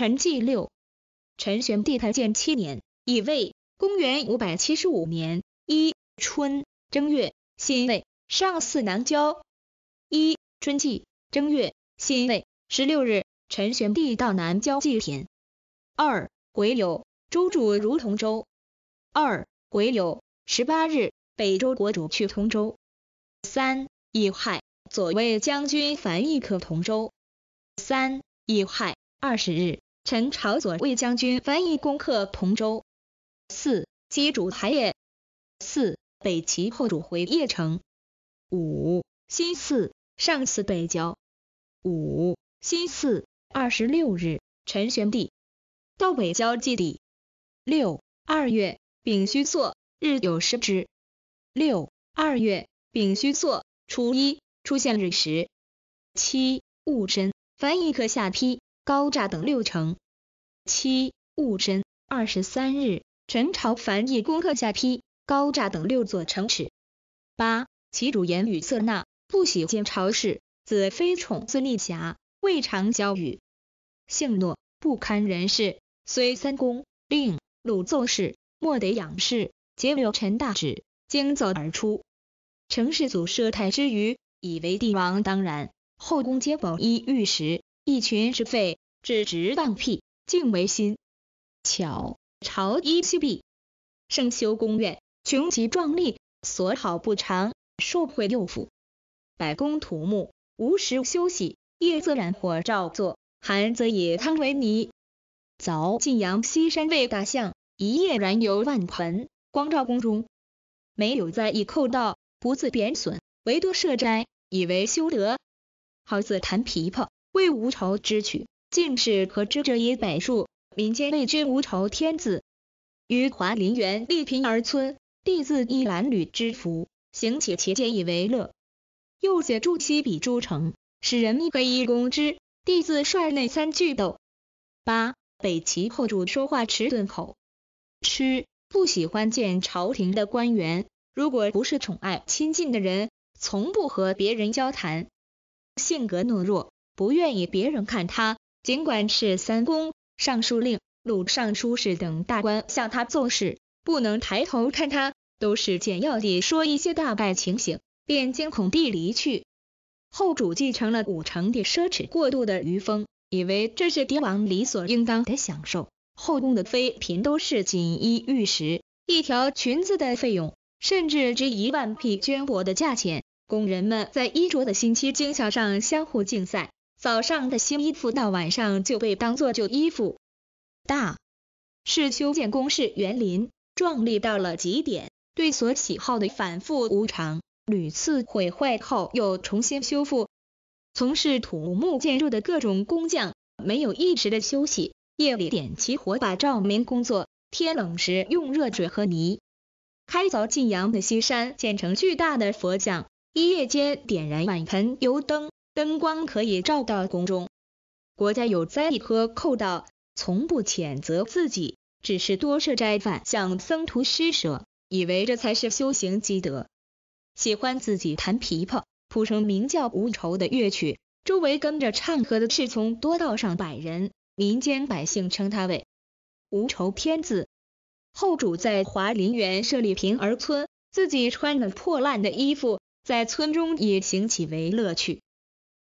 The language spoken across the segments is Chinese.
陈纪六，陈玄帝太建七年乙未，公元五百七十五年一春正月辛未，上巳南郊。一春季正月辛未十六日，陈玄帝到南郊祭田。二癸酉，周主如同州。二癸酉十八日，北周国主去同州。三乙亥，左卫将军樊毅克同州。三乙亥二十日。陈朝左卫将军樊毅攻克同州。四击主台也。四北齐后主回邺城。五辛巳上祀北郊。五辛巳二十六日，陈宣帝到北郊祭礼。六二月丙戌朔，日有食之。六二月丙戌朔初一，出现日食。七戊申，樊毅克下邳。高诈等六成。七戊申二十三日，陈朝凡亦攻克下邳、高诈等六座城池。八齐主言语色纳，不喜见朝事，子非宠孙立侠，未尝交语。性懦，不堪人事，虽三公令鲁奏事，莫得仰视。皆流陈大旨，惊走而出。陈世祖摄太之余，以为帝王当然，后宫皆宝衣玉食。一群是废，只直半屁，静为心。巧朝衣西壁。圣修宫苑，穷极壮丽，所好不长，数会六府，百工土木，无时休息。夜自燃火照做。寒则野汤为泥，凿晋阳西山为大象，一夜燃油万盆，光照宫中。没有在意叩道，不自贬损，唯多设斋，以为修德。好自弹琵琶。为无仇之曲，进是可知者也百数。民间谓君无仇天子。于华林园立贫而村，弟自一褴褛之服，行且且解以为乐。又写筑西比诸城，使人黑衣攻之。弟自率内三拒斗。八北齐后主说话迟钝口，吃不喜欢见朝廷的官员，如果不是宠爱亲近的人，从不和别人交谈，性格懦弱。不愿意别人看他，尽管是三公、尚书令、鲁尚书事等大官向他奏事，不能抬头看他，都是简要地说一些大概情形，便惊恐地离去。后主继承了五成的奢侈过度的余风，以为这是帝王理所应当的享受。后宫的妃嫔都是锦衣玉食，一条裙子的费用甚至值一万匹绢帛的价钱。宫人们在衣着的新奇精巧上相互竞赛。早上的新衣服到晚上就被当做旧衣服。大是修建宫室园林，壮丽到了极点。对所喜好的反复无常，屡次毁坏后又重新修复。从事土木建筑的各种工匠，没有一时的休息。夜里点起火把照明工作，天冷时用热水和泥开凿晋阳的西山，建成巨大的佛像。一夜间点燃满盆油灯。灯光可以照到宫中，国家有灾一和寇盗，从不谴责自己，只是多设斋饭向僧徒施舍，以为这才是修行积德。喜欢自己弹琵琶，谱成名叫无愁的乐曲，周围跟着唱和的侍从多到上百人。民间百姓称他为无愁天子。后主在华林园设立平儿村，自己穿了破烂的衣服，在村中也行乞为乐趣。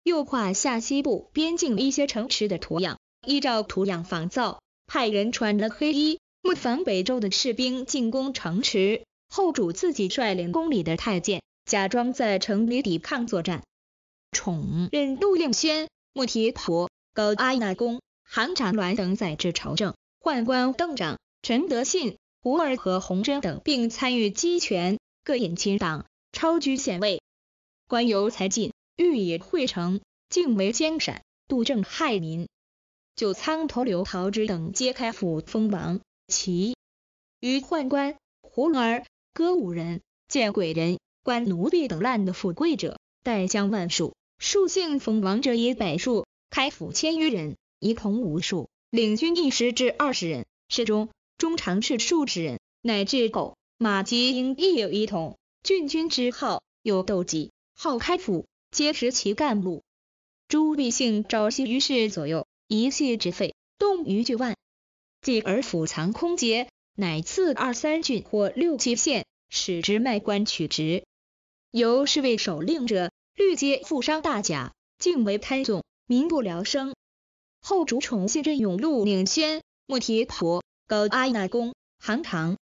又画下西部边境一些城池的图样，依照图样仿造，派人穿了黑衣，木防北周的士兵进攻城池。后主自己率领宫里的太监，假装在城里抵抗作战。宠任杜令轩、穆铁婆、高阿那公、韩长鸾等宰制朝政，宦官邓长、陈德信、胡二和洪真等并参与机权，各引亲党，超居显位，官由才进。欲以会成，竟为江山，杜政害民。就仓头刘桃枝等，皆开府封王。其与宦官、胡儿、歌舞人、见鬼人、官奴婢等烂的富贵者，代将万数。数姓封王者以百数，开府千余人，一统无数。领军一时至二十人，世中中常侍数十人，乃至狗、马及鹰亦有一统。郡君之号，有斗鸡，号开府。皆持其干路。诸必姓招习于市左右，一系之废，动于巨万，继而府藏空竭，乃赐二三郡或六七县，使之卖官取职。由侍卫守令者，律皆富商大贾，敬为贪纵，民不聊生。后主宠信任永禄、宁宣、穆提婆、高阿那公、韩棠、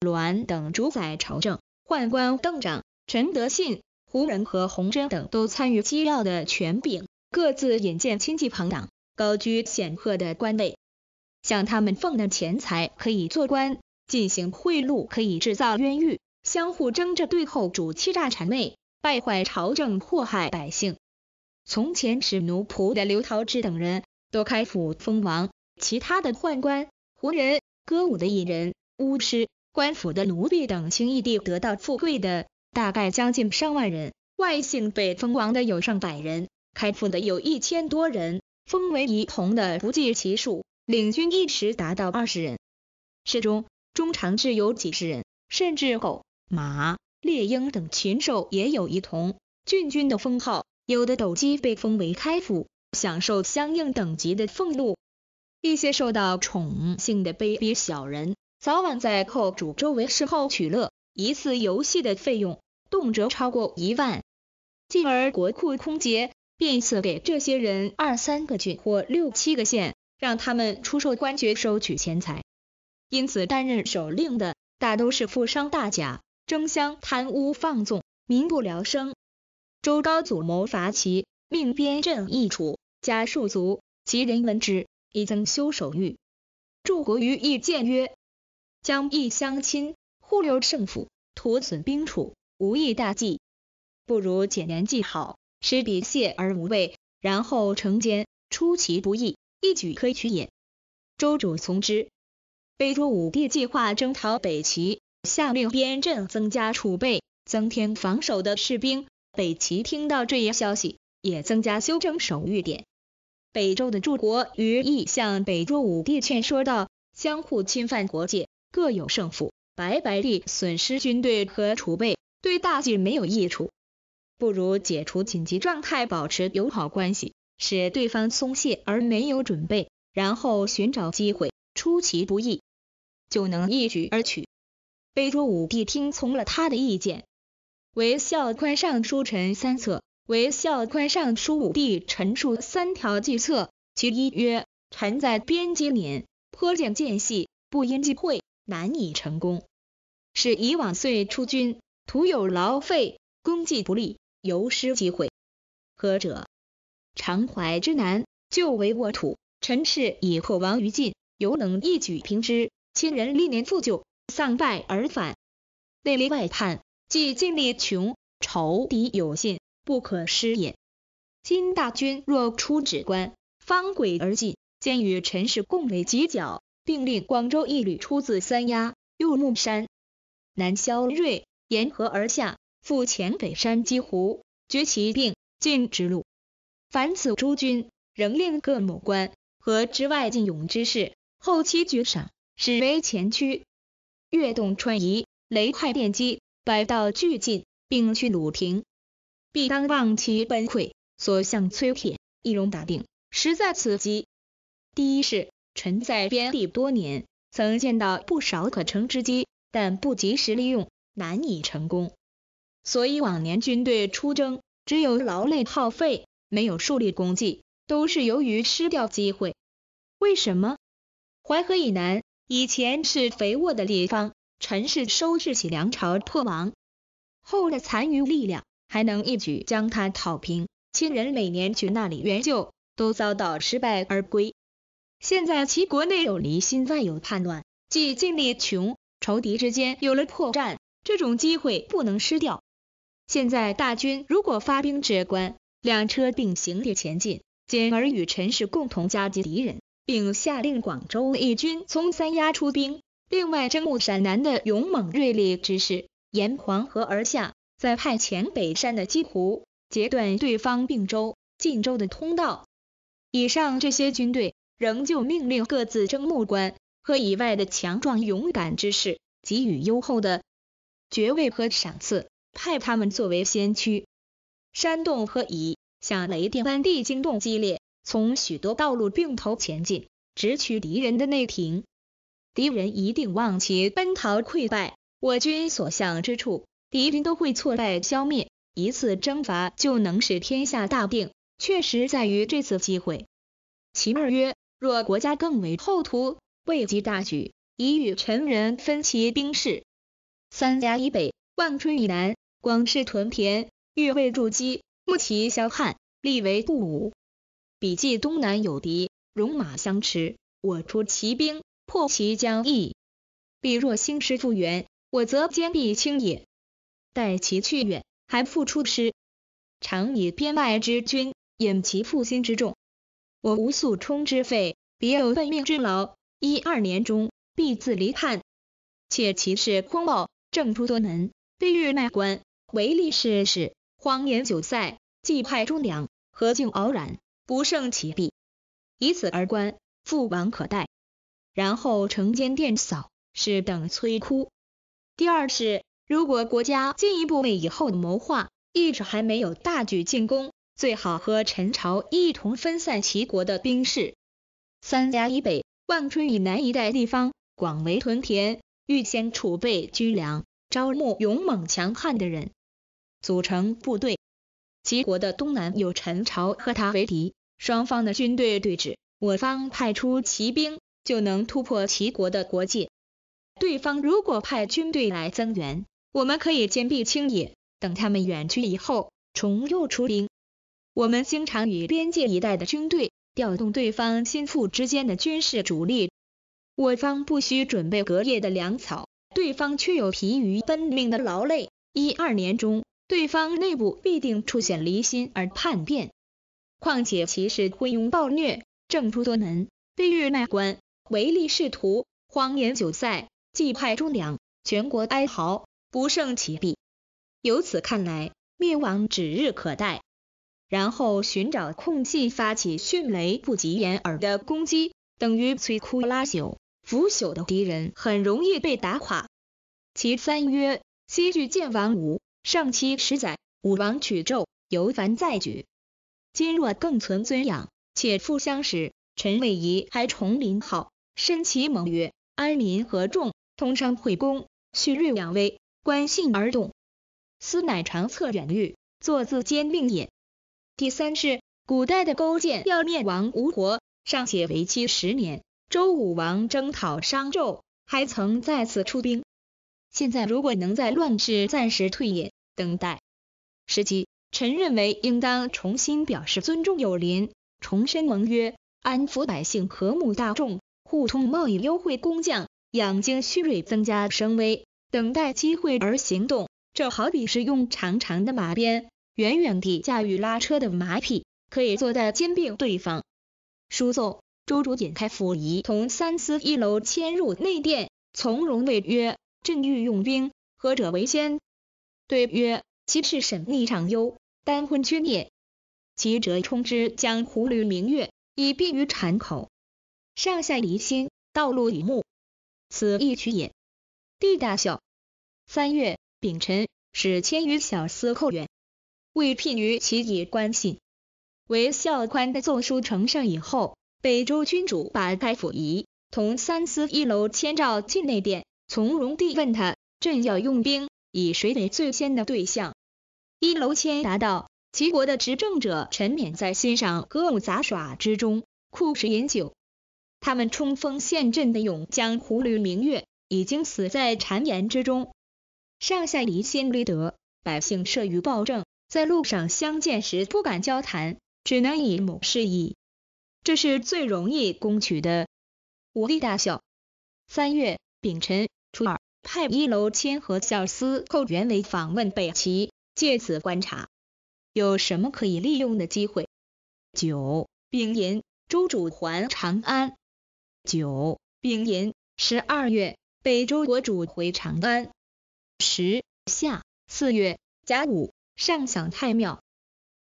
栾等主宰朝政，宦官邓长、陈德信。胡人和洪真等都参与机要的权柄，各自引荐亲戚朋党，高居显赫的官位，向他们奉纳钱财可以做官，进行贿赂可以制造冤狱，相互争着对后主欺诈谄媚，败坏朝政祸害百姓。从前使奴仆的刘陶之等人，都开府封王；其他的宦官、胡人、歌舞的艺人、巫师、官府的奴婢等，轻易地得到富贵的。大概将近上万人，外姓被封王的有上百人，开府的有一千多人，封为仪同的不计其数。领军一时达到二十人，侍中、中常侍有几十人，甚至狗、马、猎鹰等禽兽也有一同郡君的封号。有的斗鸡被封为开府，享受相应等级的俸禄。一些受到宠幸的卑鄙小人，早晚在寇主周围侍候取乐，一次游戏的费用。动辄超过一万，进而国库空竭，便赐给这些人二三个郡或六七个县，让他们出售官爵，收取钱财。因此，担任守令的大都是富商大贾，争相贪污放纵，民不聊生。周高祖谋伐齐，命边镇易楚，加戍卒。其人闻之，以增修守御。柱国于义谏曰：“将易乡亲，忽留胜负，徒损兵处。无益大计，不如简廉计好。施彼泄而无畏，然后乘奸，出其不意，一举可取也。周主从之。北周武帝计划征讨北齐，下令边镇增加储备，增添防守的士兵。北齐听到这一消息，也增加修整守御点。北周的柱国于翼向北周武帝劝说道：相互侵犯国界，各有胜负，白白地损失军队和储备。对大局没有益处，不如解除紧急状态，保持友好关系，使对方松懈而没有准备，然后寻找机会，出其不意，就能一举而取。北周武帝听从了他的意见，为孝宽上书陈三策，为孝宽上书武帝陈述三条计策，其一曰：臣在边今年颇见间隙，不因机会，难以成功。是以往岁出军。徒有劳费，功绩不利，尤失机会。何者？常怀之难，就为沃土，陈氏以破亡于晋，犹能一举平之。亲人历年复旧，丧败而返，内力外叛，既尽力穷，仇敌有信，不可失也。今大军若出指关，方轨而进，兼与陈氏共为犄角，并令广州一旅出自三丫，入木山，南萧锐。沿河而下，赴黔北山鸡湖，绝其并进之路。凡此诸军，仍令各某官和之外进勇之士，后期举赏，始为前驱。越动川移，雷快电击，百道俱进，并去鲁庭。必当望其本溃，所向摧铁，易容打定，实在此机。第一是，臣在边地多年，曾见到不少可乘之机，但不及时利用。难以成功，所以往年军队出征，只有劳累耗费，没有树立功绩，都是由于失掉机会。为什么？淮河以南以前是肥沃的地方，陈氏收拾起梁朝破亡后的残余力量，还能一举将他讨平。亲人每年去那里援救，都遭到失败而归。现在齐国内有离心，外有叛乱，既尽力穷，仇敌之间有了破绽。这种机会不能失掉。现在大军如果发兵直关，两车并行地前进，进而与陈氏共同夹击敌人，并下令广州义军从三丫出兵，另外征募陕南的勇猛锐利之士沿黄河而下，再派遣北山的基湖截断对方并州、晋州的通道。以上这些军队，仍旧命令各自征募官和以外的强壮勇敢之士，给予优厚的。爵位和赏赐，派他们作为先驱，煽动和以像雷电般地惊动激烈，从许多道路并头前进，直取敌人的内廷。敌人一定望其奔逃溃败，我军所向之处，敌军都会挫败消灭。一次征伐就能使天下大定，确实在于这次机会。其二曰，若国家更为厚图，未及大举，以与臣人分其兵势。三峡以北，万春以南，广斥屯田，欲为筑基。牧其霄汉，立为部武。彼既东南有敌，戎马相持，我出奇兵，破其将易。彼若兴师复援，我则坚壁清野，待其去远，还复出师。常以边外之军，引其复心之众。我无宿充之费，别有奔命之劳。一二年中，必自离叛。且其势空暴。正出多门，被日卖官，唯利是视，荒年九赛既派忠良，何竟傲然，不胜其弊。以此而观，父王可待。然后城间殿扫，是等摧枯。第二是，如果国家进一步为以后的谋划，一直还没有大举进攻，最好和陈朝一同分散齐国的兵士。三家以北，望春以南一带地方，广为屯田。预先储备军粮，招募勇猛强悍的人，组成部队。齐国的东南有陈朝和他为敌，双方的军队对峙，我方派出骑兵就能突破齐国的国界。对方如果派军队来增援，我们可以坚壁清野，等他们远去以后，重又出兵。我们经常与边界一带的军队调动对方心腹之间的军事主力。我方不需准备隔夜的粮草，对方却有疲于奔命的劳累。一二年中，对方内部必定出现离心而叛变。况且，其士昏庸暴虐，政出多门，被欲卖官，唯利是图，荒言九赛，既派忠良，全国哀嚎，不胜其弊。由此看来，灭亡指日可待。然后寻找空隙，发起迅雷不及掩耳的攻击，等于摧枯拉朽。腐朽的敌人很容易被打垮。其三曰，西据建王武，上期十载，武王取纣，犹凡再举。今若更存尊养，且复相使，臣为宜还崇林号，申其盟约，安民和众，通商会公，蓄锐养威，观信而动。斯乃长策远虑，坐自坚命也。第三是，古代的勾践要灭亡吴国，尚且为期十年。周武王征讨商纣，还曾再次出兵。现在如果能在乱世暂时退隐，等待时机，臣认为应当重新表示尊重友邻，重申盟约，安抚百姓，和睦大众，互通贸易，优惠工匠，养精蓄锐，增加声威，等待机会而行动。这好比是用长长的马鞭，远远地驾驭拉车的马匹，可以做到兼并对方，输送。周主点开府仪同三司一楼迁入内殿，从容谓曰：“朕欲用兵，何者为先？”对曰：“其事审密，长优，丹昏缺灭，其者充之，将胡闾明月，以避于谗口。上下离心，道路已目，此一曲也。”帝大笑。三月丙辰，使千余小司寇远，未聘于其以观信。为孝宽的奏书呈上以后。北周君主把该府仪同三司一楼千召进内殿，从容地问他：“朕要用兵，以谁为最先的对象？”一楼千答道：“齐国的执政者沉湎在欣赏歌舞杂耍之中，酷嗜饮酒。他们冲锋陷阵的勇将胡驴明月已经死在谗言之中，上下离心离德，百姓慑于暴政，在路上相见时不敢交谈，只能以某示意。”这是最容易攻取的。武力大小：三月丙辰初二，派一楼谦和孝司寇元伟访问北齐，借此观察有什么可以利用的机会。九丙寅，周主还长安。九丙寅十二月，北周国主回长安。十夏四月甲午，上享太庙。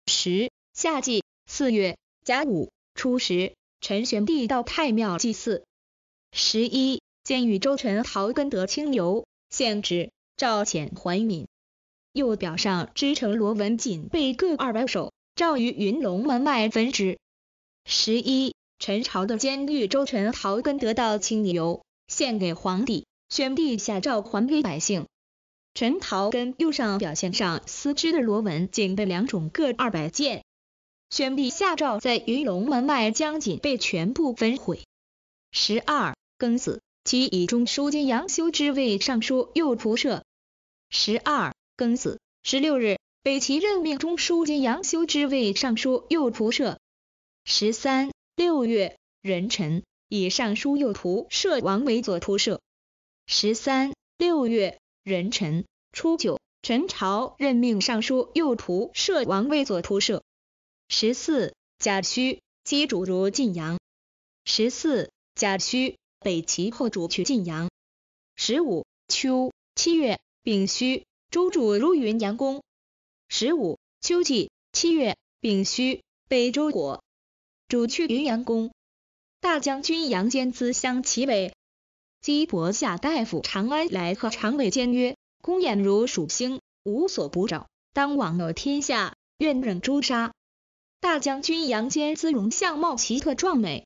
十夏季四月甲午。初十，陈玄帝到太庙祭祀。十一，监狱周臣陶根得清流，献旨，赵遣还民。右表上织成罗纹锦被各二百首，召于云龙门外分之。十一，陈朝的监狱周臣陶根得到清流，献给皇帝。宣帝下诏还给百姓。陈陶根右上表现上丝织的罗纹锦被两种各二百件。宣帝下诏，在云龙门外将锦被全部焚毁。十二庚子，即以中书监杨修之位尚书右仆射。十二庚子，十六日，北齐任命中书监杨修之位尚书右仆射。十三六月壬辰，以尚书右仆射王为左仆射。十三六月壬辰初九，陈朝任命尚书右仆射王为左仆射。十四甲戌，鸡主如晋阳。十四甲戌，北齐后主取晋阳。十五秋七月丙戌，周主如云阳宫。十五秋季七月丙戌，北周国主去云阳宫，大将军杨坚自相齐北，姬伯下大夫长安来和长尾间曰：公眼如属星，无所不照，当往有天下，愿任诛杀。大将军杨坚姿容相貌奇特壮美，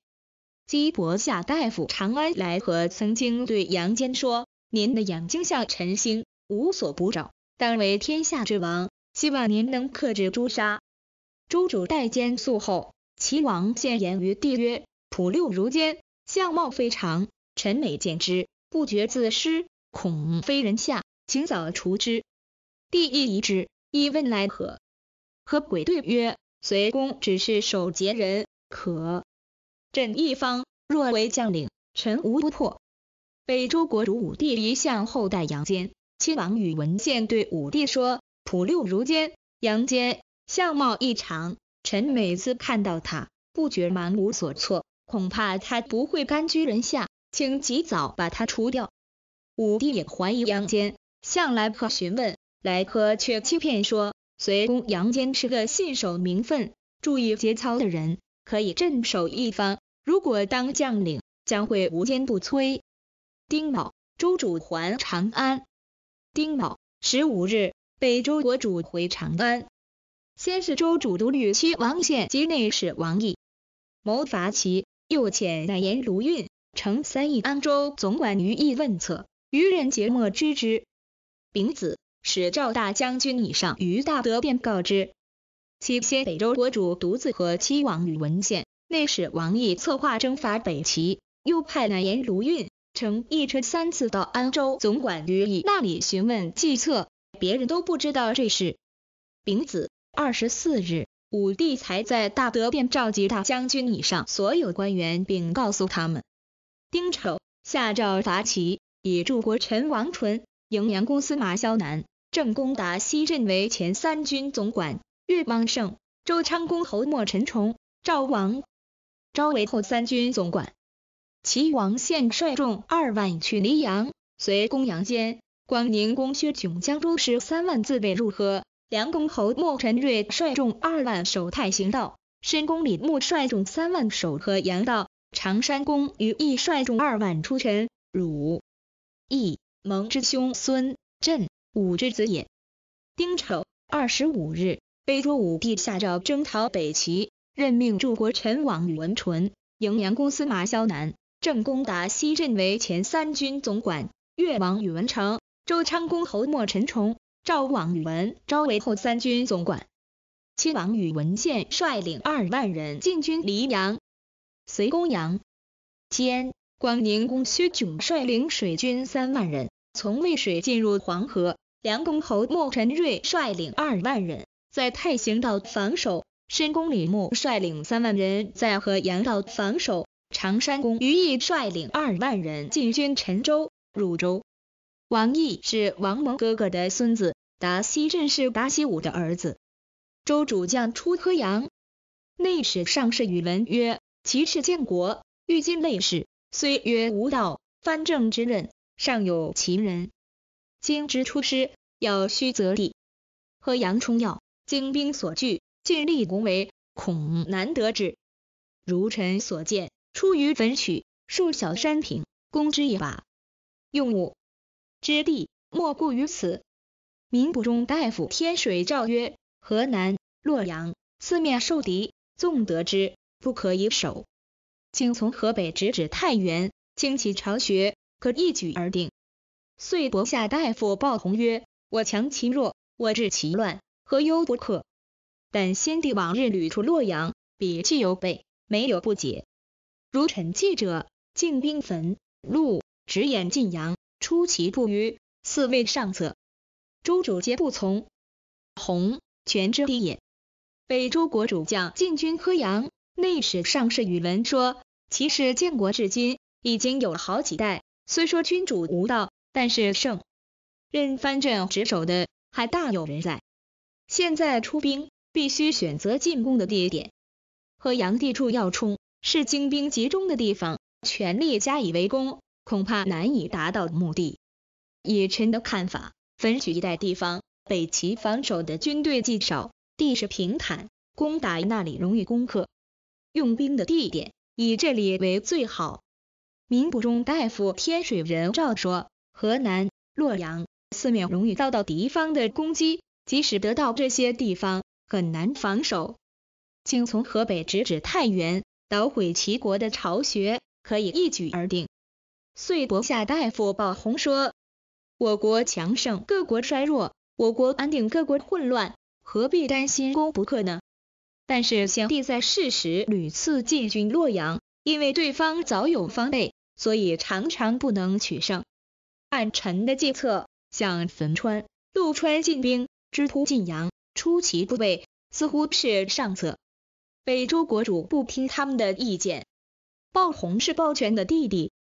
鸡伯夏大夫长安来和曾经对杨坚说：“您的眼睛像晨星，无所不照，当为天下之王。希望您能克制朱砂。”诸主待坚素后，齐王谏言于帝曰：“普六如坚，相貌非常，臣每见之，不觉自失，恐非人下，请早除之。”帝亦疑之，亦问来和。和鬼对曰：随公只是守节人，可朕一方。若为将领，臣无不破。北周国主武帝一向厚待杨坚，亲王宇文宪对武帝说，普六如坚，杨坚相貌异常，臣每次看到他，不觉满无所措，恐怕他不会甘居人下，请及早把他除掉。武帝也怀疑杨坚，向来客询问，来客却欺骗说。随公杨坚是个信守名分、注意节操的人，可以镇守一方。如果当将领，将会无坚不摧。丁卯，周主还长安。丁卯，十五日，北周国主回长安。先是周主独律屈王宪及内史王毅谋伐齐，又遣乃言卢蕴承三义安州总管于毅问策，愚人节莫知之。丙子。使赵大将军以上于大德便告知，其先北周国主独自和齐王宇文献，内史王毅策划征伐北齐，又派南延卢运乘一车三次到安州总管于毅那里询问计策，别人都不知道这事。丙子，二十四日，武帝才在大德殿召集大将军以上所有官员，并告诉他们，丁丑，下诏伐齐，以柱国陈王纯、荥阳公司马萧南、郑公达西镇为前三军总管，岳邦胜、周昌公侯莫陈崇、赵王昭为后三军总管。齐王献率众二万去黎阳，随公阳间，广宁公薛炯江州师三万自备入河。梁公侯莫陈瑞率众二万守太行道，申公李牧率众三万守河阳道。长山公于义率众二万出陈。汝义蒙之兄孙振。武之子也。丁丑，二十五日，北周武帝下诏征讨北齐，任命柱国陈王宇文纯、荥阳公司马萧南、郑公达西镇为前三军总管；越王宇文成、周昌公侯莫陈崇、赵王宇文昭为后三军总管。亲王宇文宪率领二万人进军黎阳，隋公杨兼广宁公薛炯率领水军三万人从渭水进入黄河。梁公侯莫陈瑞率领二万人在太行道防守，申公李穆率领三万人在河阳道防守，常山公于毅率领二万人进军陈州、汝州。王毅是王蒙哥哥的孙子，达西镇是达西武的儿子，州主将出科阳。内史上是宇文曰，其氏建国，欲尽内史，虽曰无道，藩政之任尚有其人。经之出师，要虚则利，和阳充要精兵所聚，尽力攻为，恐难得之。如臣所见，出于汾曲，数小山平，攻之一把，用武之地，莫过于此。民部中大夫天水诏曰：河南洛阳四面受敌，纵得之，不可以守。请从河北直指太原，清其巢穴，可一举而定。遂博下大夫报宏曰：“我强其弱，我治其乱，何忧不克？但先帝往日屡出洛阳，彼计有备，没有不解。如臣计者，进兵焚戮，直掩晋阳，出其不虞，四位上策。诸主皆不从。宏，权之弟也。北周国主将进军科阳，内史上士宇文说，其实建国至今已经有好几代，虽说君主无道。”但是，胜任藩镇值守的还大有人在。现在出兵，必须选择进攻的地点。和阳地处要冲，是精兵集中的地方，全力加以围攻，恐怕难以达到目的。以臣的看法，汾曲一带地方，北齐防守的军队既少，地势平坦，攻打那里容易攻克。用兵的地点，以这里为最好。民部中大夫天水人赵说。河南洛阳，寺庙容易遭到敌方的攻击，即使得到这些地方，很难防守。请从河北直指太原，捣毁齐国的巢穴，可以一举而定。遂伯夏大夫鲍弘说：“我国强盛，各国衰弱；我国安定，各国混乱，何必担心攻不克呢？”但是先帝在世时屡次进军洛阳，因为对方早有防备，所以常常不能取胜。按臣的计策，向汾川、陆川进兵，直突晋阳，出其不备，似乎是上策。北周国主不听他们的意见。鲍洪是鲍全的弟弟。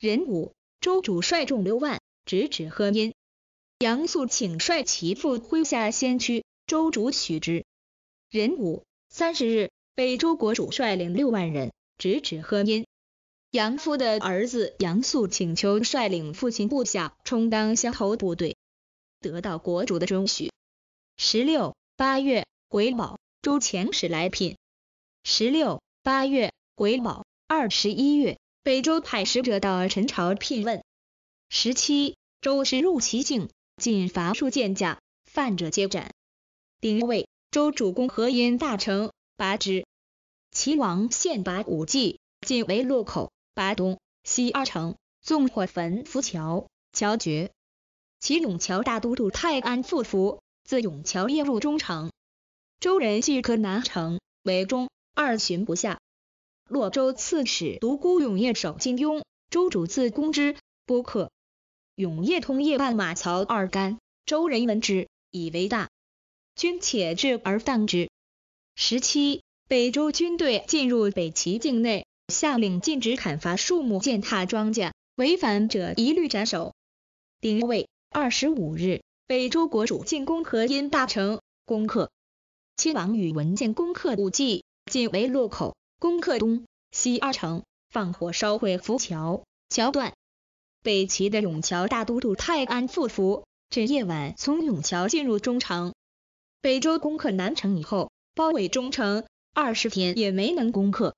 任武，周主率众六万，直指河阴。杨素请率其父麾下先驱，周主取之。任武，三十日，北周国主率领六万人，直指河阴。杨父的儿子杨素请求率领父亲部下充当先头部队，得到国主的准许。十六八月，回卯，周遣使来聘。十六八月，回卯，二十一月，北周派使者到陈朝聘问。十七，周师入齐境，进伐数见驾，犯者皆斩。丁未，周主公何因大成，拔之。齐王献拔武技。进为洛口。拔东西二城，纵火焚浮桥，桥绝。其永桥大都督泰安复福，自永桥夜入中城。周人既可南城，为中二旬不下。洛州刺史独孤永业守金庸，周主自攻之，不克。永业通夜半马槽二干，周人闻之，以为大君且至而惮之。十七，北周军队进入北齐境内。下令禁止砍伐树木、践踏庄稼，违反者一律斩首。丁未，二十五日，北周国主进攻河阴大城，攻克。亲王宇文建攻克武济，进围洛口，攻克东西二城，放火烧毁浮桥，桥段。北齐的永桥大都督泰安复服，趁夜晚从永桥进入中城。北周攻克南城以后，包围中城，二十天也没能攻克。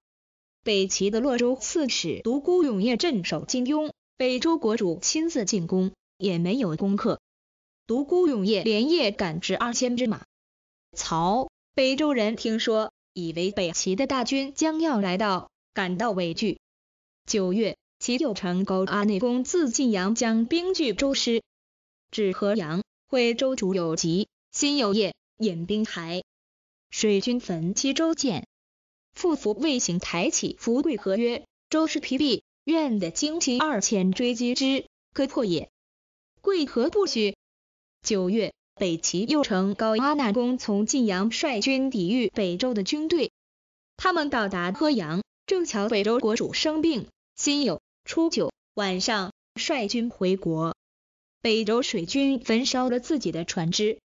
北齐的洛州刺史独孤永业镇守金庸，北周国主亲自进攻，也没有攻克。独孤永业连夜赶制二千只马。曹北周人听说，以为北齐的大军将要来到，感到畏惧。九月，齐又丞高阿内攻自晋阳，将兵拒周师，至河阳。会州主有疾，辛有业引兵还，水军焚七州舰。傅服未行，抬起。福贵和曰：周师疲弊，愿得精骑二千追击之，可破也。贵何不许？九月，北齐右丞高阿那公从晋阳率军抵御北周的军队。他们到达河阳，正巧北周国主生病，辛酉初九晚上率军回国。北周水军焚烧了自己的船只。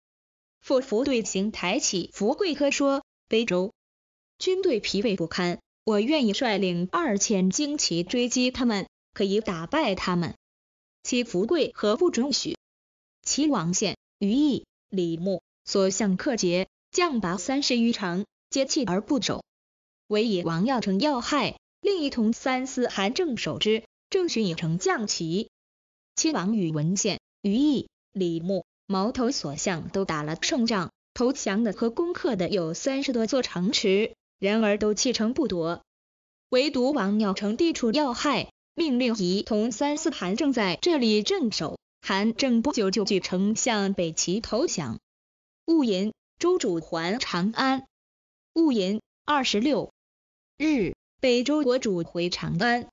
傅服对行，抬起。福贵科说：北周。军队疲惫不堪，我愿意率领二千精骑追击他们，可以打败他们。其福贵何不准许？齐王献、于毅、李牧所向克捷，将拔三十余城，皆弃而不守。唯以王耀成要害，另一同三司韩正守之。正寻以成将旗。齐王与文献、于毅、李牧矛头所向，都打了胜仗，投降的和攻克的有三十多座城池。然而都弃城不夺，唯独王鸟城地处要害，命令仪同三四韩正在这里镇守。韩正不久就举城向北齐投降。戊寅，周主还长安。戊寅，二十六日，北周国主回长安。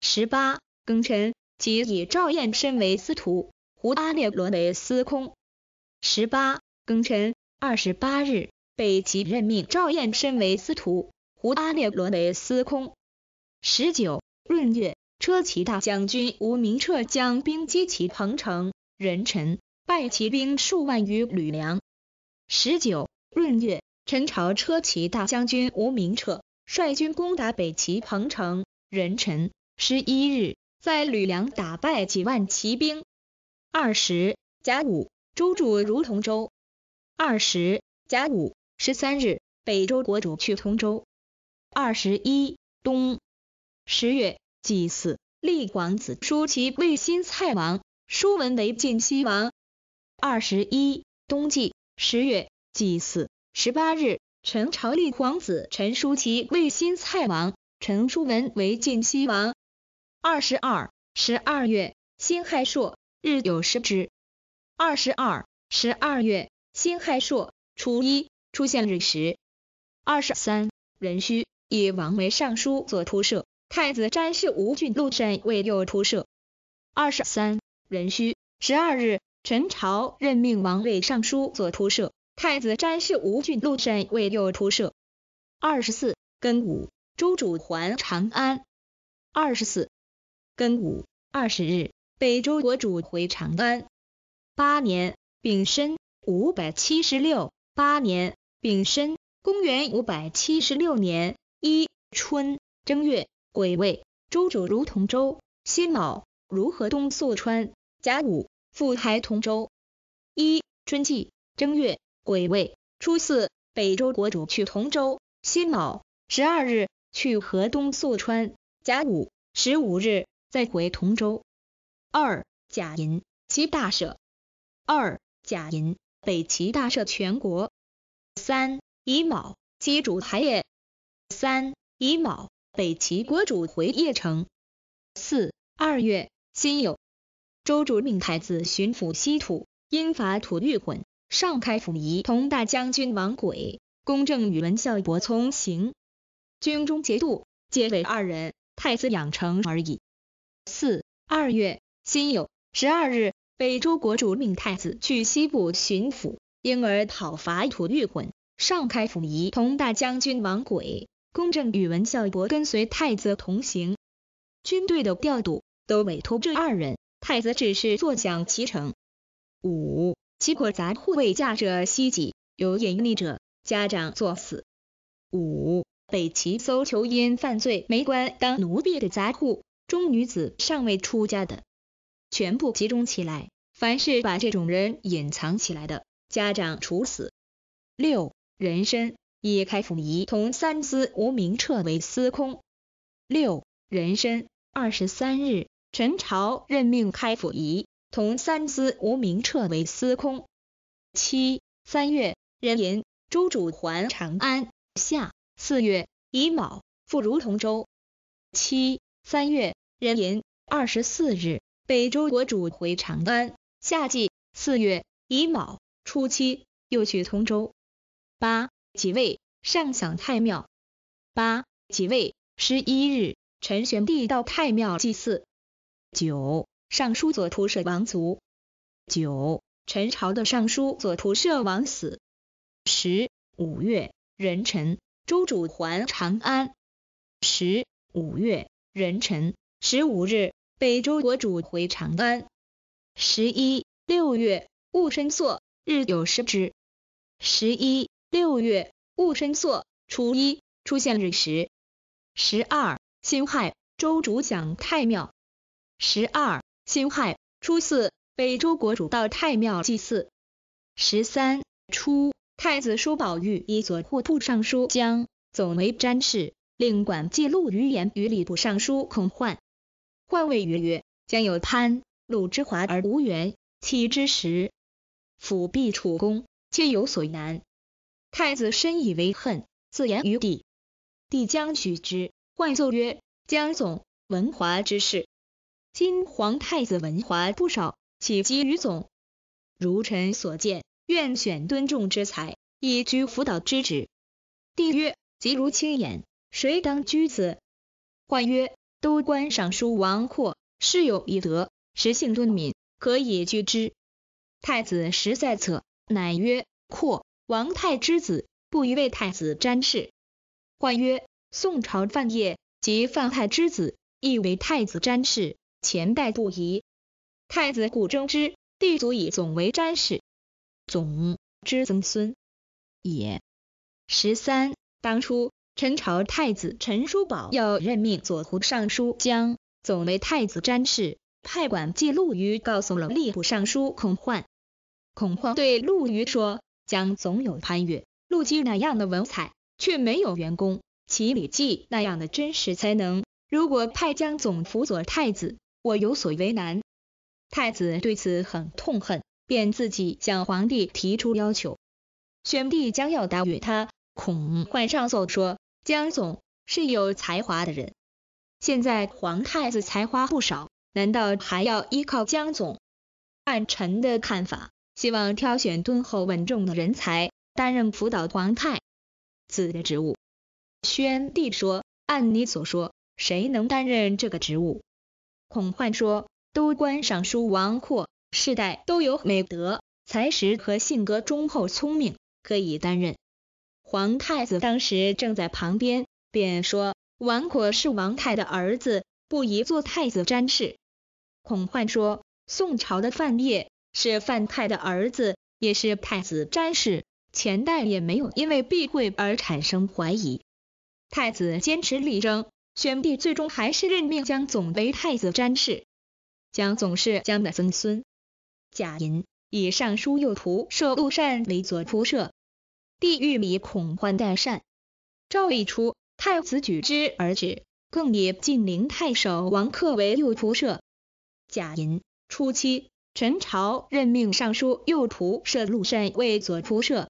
十八庚辰，即以赵彦深为司徒，胡阿列伦为司空。十八庚辰，二十八日。北齐任命赵彦身为司徒，胡阿列罗为司空。十九闰月，车骑大将军吴明彻将兵击齐彭城人陈，败齐兵数万余，吕梁。十九闰月，陈朝车骑大将军吴明彻率军攻打北齐彭城人陈，十一日在吕梁打败几万骑兵。二十甲午，朱主如同州。二十甲午。十三日，北周国主去通州。二十一冬十月，祭祀立皇子舒齐为新蔡王，舒文为晋西王。二十一冬季十月，祭祀。十八日，陈朝立皇子陈舒齐为新蔡王，陈舒文为晋西王。二十二十二月辛亥朔，日有食之。二十二十二月辛亥朔初一。出现日食。二十三壬戌，以王为尚书左仆射，太子詹事吴郡陆慎为右仆射。二十三壬戌，十二日，陈朝任命王为尚书左仆射，太子詹事吴郡陆慎为右仆射。二十四庚午，朱主还长安。二十四庚午，二十日，北周国主回长安。八年丙申，五百七十六八年。丙申，公元五百七十六年一春正月，癸未，周主如同州，辛卯，如河东宿川。甲午，复还同州。一春季正月癸未初四，北周国主去同州，辛卯十二日去河东宿川。甲午十五日再回同州。二甲寅，其大赦。二甲寅，北齐大赦全国。三乙卯，鸡主还也。三乙卯，北齐国主回邺城。四二月辛酉，周主命太子巡抚西土，因伐吐欲浑，上开府仪同大将军王轨、公正与文孝伯从行，军中节度皆为二人，太子养成而已。四二月辛酉，十二日，北周国主命太子去西部巡抚。因而讨伐吐欲浑，上开府仪同大将军王轨、公正与文孝伯跟随太子同行，军队的调度都委托这二人，太子只是坐享其成。五，齐国杂户为嫁者、西籍有隐匿者，家长作死。五，北齐搜求因犯罪没官当奴婢的杂户中女子尚未出家的，全部集中起来，凡是把这种人隐藏起来的。家长处死。六人参以开府仪同三司无名彻为司空。六人参二十三日，陈朝任命开府仪同三司无名彻为司空。七三月，任寅，朱主还长安。夏四月乙卯，复如同州。七三月任寅，二十四日，北周国主回长安。夏季四月乙卯。初七，又去通州。八，即位，上享太庙。八，即位。十一日，陈玄帝到太庙祭祀。九，尚书左仆射王族。九，陈朝的尚书左仆射王死。十，五月，壬辰，周主还长安。十，五月，壬辰，十五日，北周国主回长安。十一，六月，戊申朔。日有食之，十一六月戊申朔，初一出现日食。十二辛亥，周主讲太庙。十二辛亥，初四，北周国主到太庙祭祀。十三初，太子叔宝玉以左户部尚书江总为詹事，令管记录于言于礼部尚书孔奂。奂谓于曰：“将有贪，鲁之华而无源，岂之实？”辅弼楚公，皆有所难。太子深以为恨，自言于帝。帝将许之，焕奏曰：“江总文华之士，今皇太子文华不少，岂及于总？如臣所见，愿选敦重之才，以居辅导之职。”帝曰：“即如卿言，谁当居此？”焕曰：“都官尚书王阔，师有以德，实性敦敏，可以居之。”太子实在策，乃曰：“阔王太之子，不宜为太子詹事。”换曰：“宋朝范晔及范太之子，亦为太子詹事，前代不宜。太子古争之，帝足以总为詹事，总之曾孙也。”十三当初，陈朝太子陈叔宝要任命左户尚书将总为太子詹事，派管记录于告诉了吏部尚书孔焕。恐慌对陆瑜说：“江总有攀越，陆机那样的文采，却没有员工齐礼记那样的真实才能。如果派江总辅佐太子，我有所为难。”太子对此很痛恨，便自己向皇帝提出要求。宣帝将要答允他，恐换上奏说：“江总是有才华的人，现在皇太子才华不少，难道还要依靠江总？按臣的看法。”希望挑选敦厚稳重的人才担任辅导皇太子的职务。宣帝说：“按你所说，谁能担任这个职务？”孔焕说：“都官尚书王括，世代都有美德，才识和性格忠厚聪明，可以担任。”皇太子当时正在旁边，便说：“王阔是王太的儿子，不宜做太子詹事。”孔焕说：“宋朝的范晔。”是范泰的儿子，也是太子詹氏。前代也没有因为避讳而产生怀疑。太子坚持力争，宣帝最终还是任命江总为太子詹事。江总是江的曾孙。贾银以尚书右仆射陆善为左仆射，帝欲以孔奂代善。诏已出，太子举之而止，更以晋陵太守王克为右仆射。贾银，初期陈朝任命尚书右仆射陆慎为左仆射，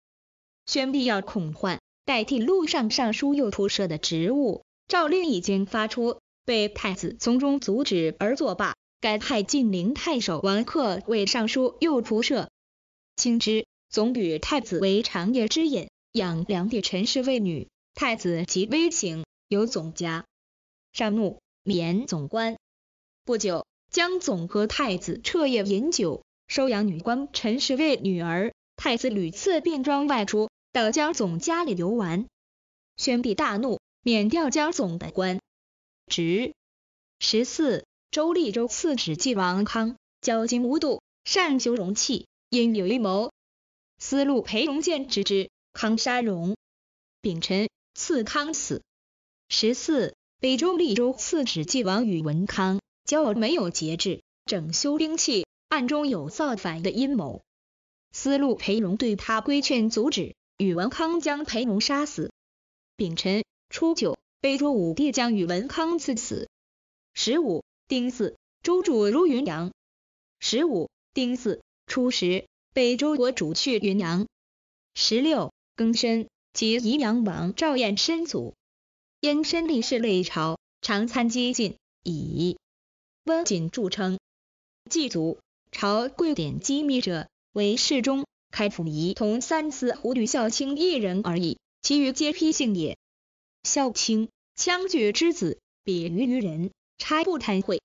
宣帝要孔焕代替陆上尚书右仆射的职务，诏令已经发出，被太子从中阻止而作罢，改派晋陵太守王克为尚书右仆射。清之总与太子为长夜之饮，养良帝陈氏为女，太子即微行，由总家上怒免总官。不久。江总和太子彻夜饮酒，收养女官陈氏为女儿。太子屡次变装外出，到江总家里游玩。宣帝大怒，免掉江总的官职。十四，周立州刺史纪王康骄矜无度，善修容器，因有预谋，思路裴荣见之之，康杀荣，秉承次康死。十四，北周立州刺史纪王宇文康。骄傲没有节制，整修兵器，暗中有造反的阴谋。思路裴荣对他规劝阻止，宇文康将裴荣杀死。丙辰初九，北周武帝将宇文康赐死。十五丁巳，周主如云阳。十五丁巳初十，北周国主去云阳。十六庚申，即宜阳王赵燕申祖。燕申立世类朝，常参接近，已。温谨著称，祭祖朝贵典机密者为侍中、开府仪同三司胡女孝卿一人而已，其余皆批姓也。孝清，羌举之子，比于余人，差不贪贿。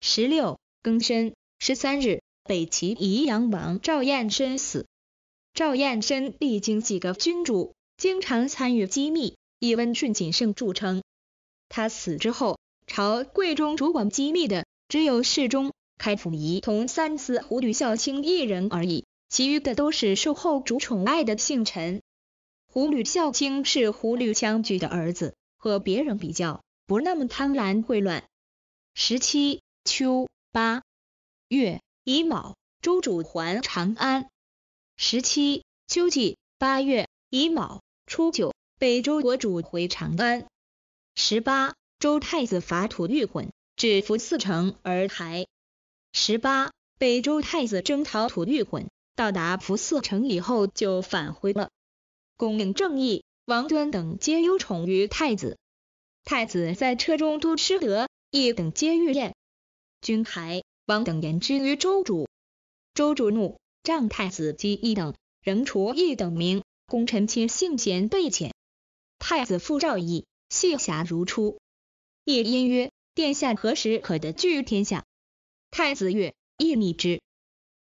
十六庚申十三日，北齐宜阳王赵彦深死。赵彦深历经几个君主，经常参与机密，以温顺谨慎著称。他死之后，朝贵中主管机密的。只有侍中、开府仪同三司胡吕孝卿一人而已，其余的都是受后主宠爱的姓陈。胡吕孝卿是胡吕将举的儿子，和别人比较，不那么贪婪混乱。十七秋八月乙卯，周主还长安。十七秋季八月乙卯初九，北周国主回长安。十八周太子伐吐欲混。至福寺城而还。十八，北周太子征讨吐谷浑，到达福寺城以后就返回了。公令正义、王端等皆优宠于太子，太子在车中都失德，一等皆欲宴。君还，王等言之于周主，周主怒，杖太子及一等，仍除一等名，功臣皆幸贤被遣。太子复召义，谢侠如初。夜因曰。殿下何时可得于天下？太子曰：义逆之，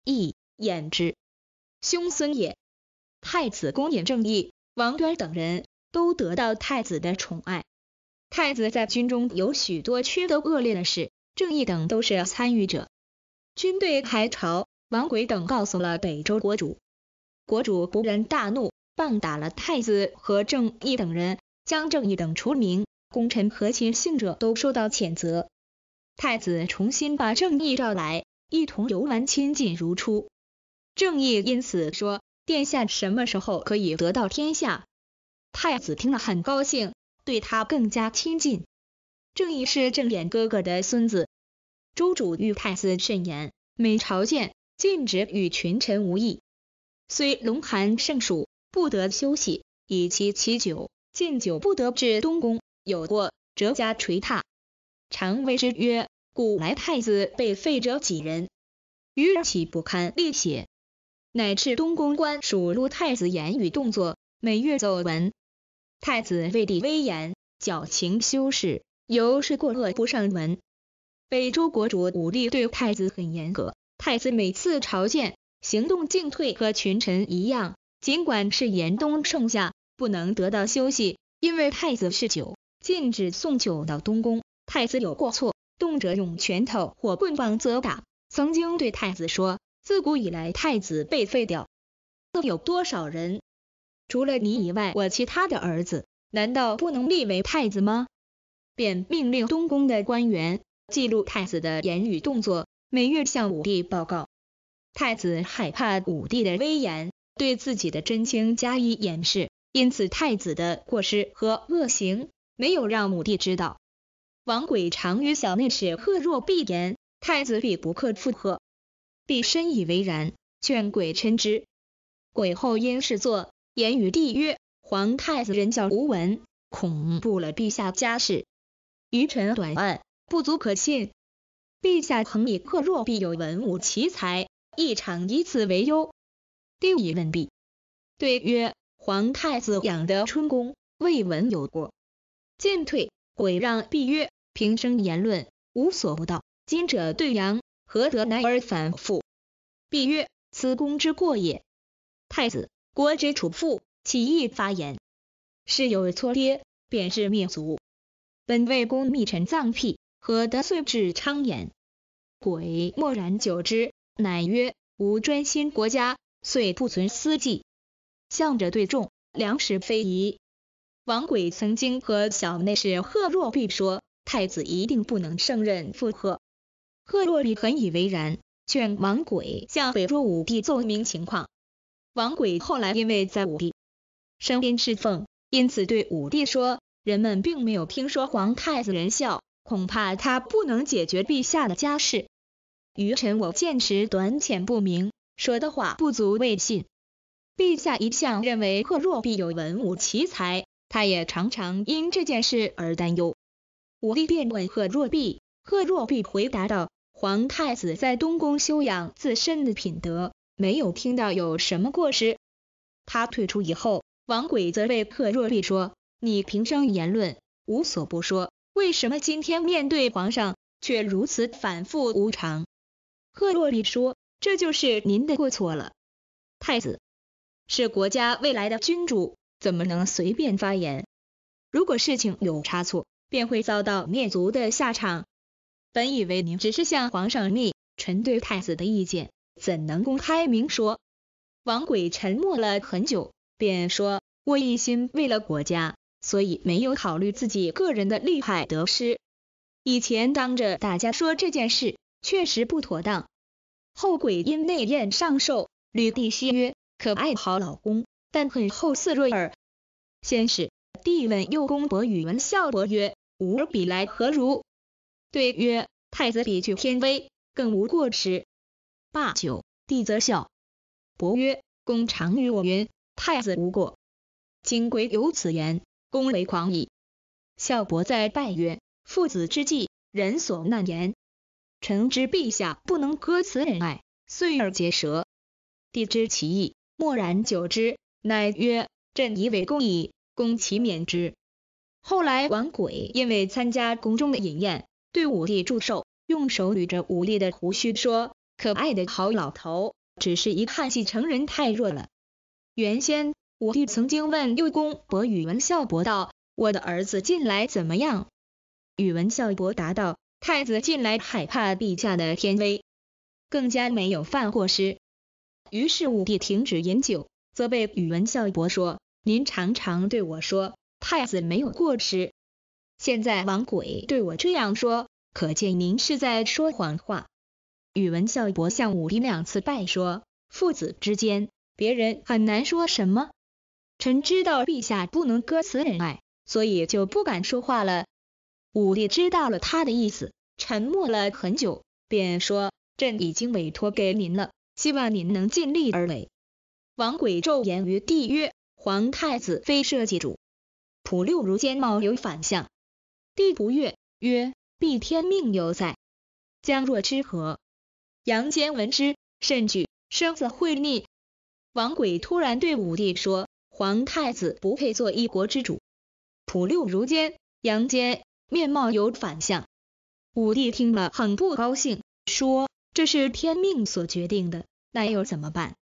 义掩之，兄孙也。太子公尹正义、王端等人都得到太子的宠爱。太子在军中有许多缺德恶劣的事，正义等都是参与者。军队开朝，王轨等告诉了北周国主，国主勃然大怒，棒打了太子和正义等人，将正义等除名。功臣和亲信者都受到谴责。太子重新把正义召来，一同游玩，亲近如初。正义因此说：“殿下什么时候可以得到天下？”太子听了很高兴，对他更加亲近。正义是郑衍哥哥的孙子。周主遇太子甚严，每朝见，禁止与群臣无异。虽龙寒盛暑，不得休息，以其其酒，禁酒不得至东宫。有过，折家捶榻。常谓之曰：“古来太子被废者几人？余岂不堪力写？乃至东宫官署录太子言语动作，每月奏闻。太子畏帝威严，矫情修饰，由是过恶不上闻。北周国主武力对太子很严格，太子每次朝见，行动进退和群臣一样，尽管是严冬盛夏，不能得到休息，因为太子嗜酒。”禁止送酒到东宫。太子有过错，动辄用拳头或棍棒责打。曾经对太子说：“自古以来，太子被废掉又有多少人？除了你以外，我其他的儿子难道不能立为太子吗？”便命令东宫的官员记录太子的言语动作，每月向武帝报告。太子害怕武帝的威严，对自己的真情加以掩饰，因此太子的过失和恶行。没有让母帝知道。王轨常与小内侍贺若弼言，太子必不克附和，必深以为然，劝鬼称之。鬼后因事作，言语帝曰：皇太子人教无文，恐怖了陛下家事，愚臣短案，不足可信。陛下恒以贺若弼有文武奇才，亦常以此为忧。帝以问毕，对曰：皇太子养得春宫，未闻有过。进退，鬼让必曰，平生言论无所不道。今者对阳，何得乃而反复？必曰，此公之过也。太子，国之储父，岂易发言？是有错跌，便是灭族。本魏公密臣臧辟，何得遂至昌言？鬼默然久之，乃曰，吾专心国家，遂不存私计。向者对众，粮食非宜。王轨曾经和小内侍贺若弼说，太子一定不能胜任父贺。贺若弼很以为然，劝王轨向北周武帝奏明情况。王轨后来因为在武帝身边侍奉，因此对武帝说，人们并没有听说皇太子仁孝，恐怕他不能解决陛下的家事。愚臣我见识短浅不明，说的话不足为信。陛下一向认为贺若弼有文武奇才。他也常常因这件事而担忧。武帝便问贺若弼，贺若弼回答道：“皇太子在东宫修养自身的品德，没有听到有什么过失。”他退出以后，王轨则对贺若弼说：“你平生言论无所不说，为什么今天面对皇上却如此反复无常？”贺若弼说：“这就是您的过错了。太子是国家未来的君主。”怎么能随便发言？如果事情有差错，便会遭到灭族的下场。本以为您只是向皇上密臣对太子的意见，怎能公开明说？王鬼沉默了很久，便说：“我一心为了国家，所以没有考虑自己个人的利害得失。以前当着大家说这件事，确实不妥当。”后鬼因内宴上寿，履帝须曰：“可爱好老公。”但很后嗣瑞耳。先是，帝问右公伯宇文孝伯曰：“吾儿比来何如？”对曰：“太子比去天威，更无过失。”罢酒，帝则笑。伯曰：“公常与我云，太子无过。今归有此言，公为狂矣。”孝伯再拜曰：“父子之计，人所难言。臣知陛下不能割此忍爱，遂而结舌。帝知其意，默然久之。”乃曰：“朕以为公矣，公其免之。”后来，王轨因为参加宫中的饮宴，对武帝祝寿，用手捋着武帝的胡须说：“可爱的好老头，只是一汉继承人太弱了。”原先，武帝曾经问六公伯宇文孝伯道：“我的儿子近来怎么样？”宇文孝伯答道：“太子近来害怕陛下的天威，更加没有犯过失。”于是，武帝停止饮酒。则被宇文孝伯说：“您常常对我说太子没有过失，现在王轨对我这样说，可见您是在说谎话。”宇文孝伯向武帝两次拜说：“父子之间，别人很难说什么。臣知道陛下不能割此忍爱，所以就不敢说话了。”武帝知道了他的意思，沉默了很久，便说：“朕已经委托给您了，希望您能尽力而为。”王鬼昼言于帝曰：“皇太子非社稷主，普六如奸貌有反相。”帝不悦，曰：“必天命犹在，将若之何？”杨坚闻之，甚惧，生子会逆。王鬼突然对武帝说：“皇太子不配做一国之主，普六如奸，杨坚面貌有反相。”武帝听了很不高兴，说：“这是天命所决定的，那又怎么办？”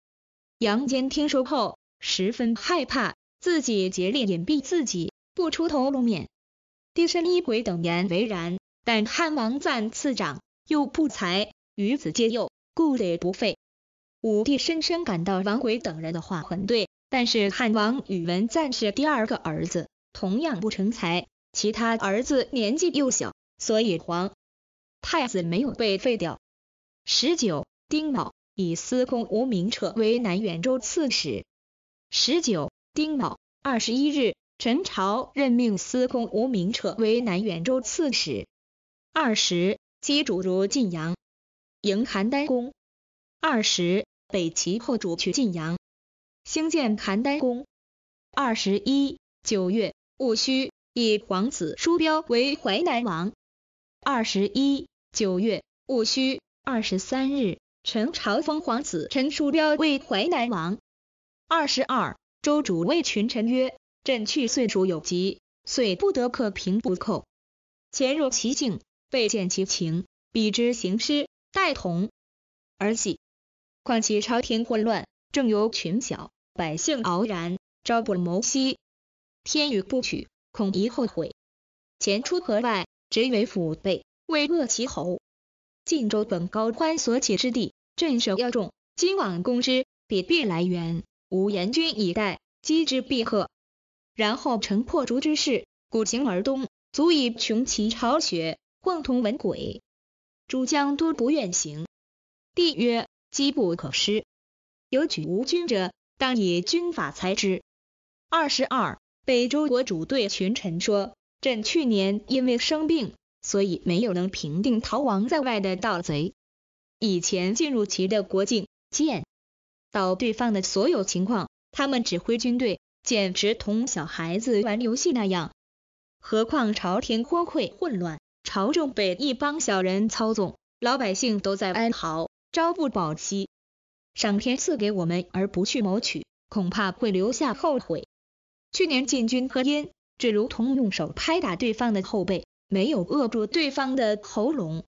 杨坚听说后，十分害怕，自己竭力隐蔽自己，不出头露面，低身一鬼等言为然。但汉王赞次长又不才，与子皆幼，故得不废。武帝深深感到王轨等人的话很对，但是汉王宇文赞是第二个儿子，同样不成才，其他儿子年纪又小，所以皇太子没有被废掉。十九，丁卯。以司空吴明彻为南远州刺史。十九丁卯二十一日，陈朝任命司空吴明彻为南远州刺史。二十击主如晋阳，迎邯郸宫。二十北齐后主取晋阳，兴建邯郸宫。二十一九月戊戌，以皇子叔彪为淮南王。二十一九月戊戌二十三日。陈朝封皇子陈叔标为淮南王。二十二，周主谓群臣曰：“朕去岁数有疾，遂不得克平不寇。前入其境，备见其情，彼之行师，待同而戏。况其朝廷混乱，正由群小，百姓傲然，朝不谋夕。天与不取，恐贻后悔。前出河外，执为府备，为恶其侯。晋州本高欢所起之地。”镇守要重，今往攻之，必必来援。吾严军以待，击之必克。然后乘破竹之势，鼓行而东，足以穷其巢穴，共同文鬼。诸将多不愿行。帝曰：机不可失。有举无君者，当以军法裁之。二十二，北周国主对群臣说：朕去年因为生病，所以没有能平定逃亡在外的盗贼。以前进入其的国境，见到对方的所有情况，他们指挥军队简直同小孩子玩游戏那样。何况朝廷昏聩混乱，朝政被一帮小人操纵，老百姓都在哀嚎，朝不保夕。上天赐给我们而不去谋取，恐怕会留下后悔。去年进军河阴，只如同用手拍打对方的后背，没有扼住对方的喉咙。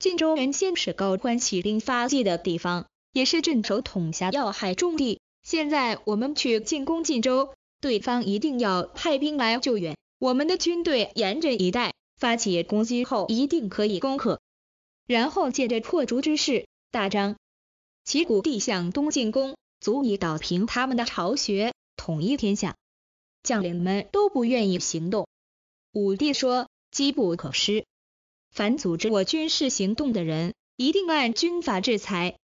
晋州原先是高欢起兵发迹的地方，也是镇守统辖要害重地。现在我们去进攻晋州，对方一定要派兵来救援，我们的军队严阵以待，发起攻击后一定可以攻克。然后借着破竹之势，大张旗鼓地向东进攻，足以扫平他们的巢穴，统一天下。将领们都不愿意行动。武帝说：“机不可失。”凡组织我军事行动的人，一定按军法制裁。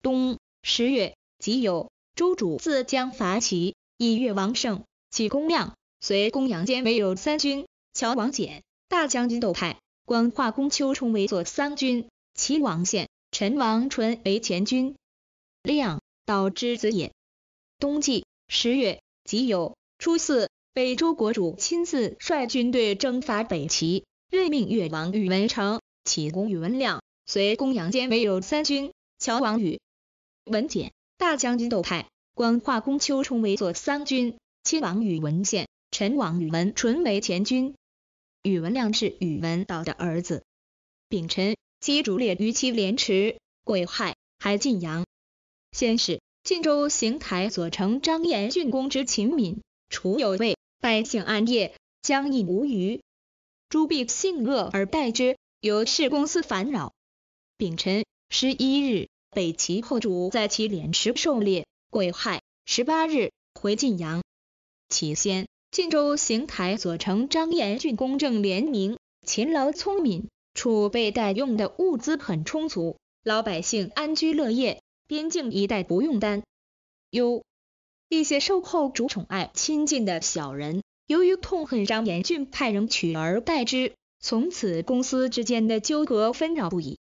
冬十月，即有周主自将伐齐，以越王胜，起公亮、隋公羊间为有三军，乔王翦、大将军窦泰、光化公丘崇为左三军，齐王宪、陈王纯为前军。亮，导之子也。冬季十月，即有初四，北周国主亲自率军队征伐北齐。任命越王宇文成、启功宇文亮，随公羊坚为右三军。乔王宇文简、大将军窦太，光化公丘冲为左三军。亲王宇文宪，陈王宇文纯为前军。宇文亮是宇文道的儿子，丙辰，姬竹列于祁廉池，癸亥，还晋阳。先是，晋州邢台左丞张延郡公之，秦敏、楚有位，百姓安业，将应无虞。朱碧性恶而待之，由市公司烦扰。丙辰十一日，北齐后主在祁连池狩猎，癸亥十八日回晋阳。起先，晋州邢台左丞张延俊公正廉明，勤劳聪明，储备待用的物资很充足，老百姓安居乐业，边境一带不用担忧。一些受后主宠爱亲近的小人。由于痛恨张延俊派人取而代之，从此公司之间的纠葛纷扰不已。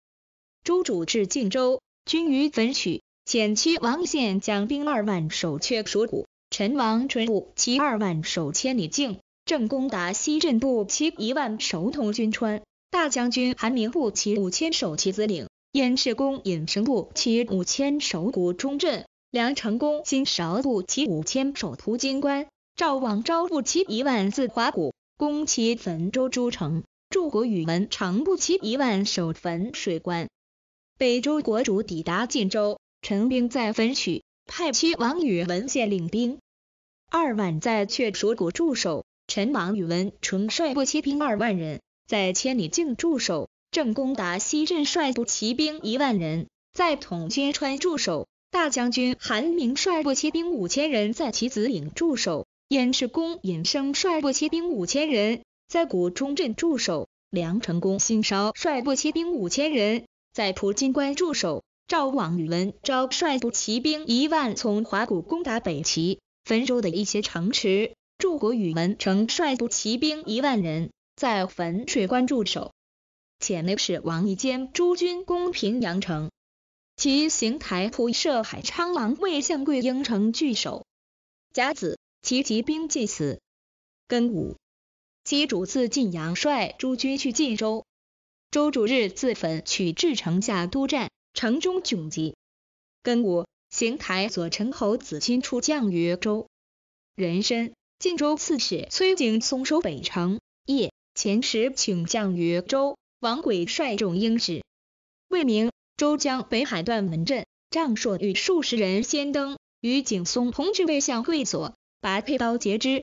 周主至晋州，军于汾曲，遣屈王宪将兵二万守阙属谷，陈王淳部骑二万守千里径，郑公达西镇部骑一万守同军川，大将军韩明部骑五千守祁子岭，燕世公尹神部骑五千守谷中镇，梁成公辛韶部骑五千守蒲金关。赵王昭不期一万自华谷攻其汾州诸城，柱国宇文常不期一万守汾水关。北周国主抵达晋州，陈兵在汾取，派屈王宇文县领兵二万在阙蜀谷驻守，陈王宇文纯率不骑兵二万人在千里境驻守，郑公达西镇率不骑兵一万人在统军川驻守，大将军韩明率不骑兵五千人在其子岭驻守。燕世公引生率部骑兵五千人，在古中镇驻守；梁成功新烧率部骑兵五千人，在蒲金关驻守；赵王宇文昭率部骑兵一万，从华谷攻打北齐汾州的一些城池；祝国宇文成率部骑兵一万人，在汾水关驻守。前内史王义兼诸军攻平阳城，其邢台蒲射海昌王魏向贵应城据守。甲子。其骑兵尽死。庚午，其主自晋阳率诸军去晋州。周主日自焚取至城下督战，城中窘急。庚午，邢台左陈侯子钦出将于州。壬申，晋州刺史崔景松守北城。夜，前池请将于州，王轨率众应使。未明，州将北海段文振、张硕与数十人先登，与景松同至魏相会所。拔佩刀截之，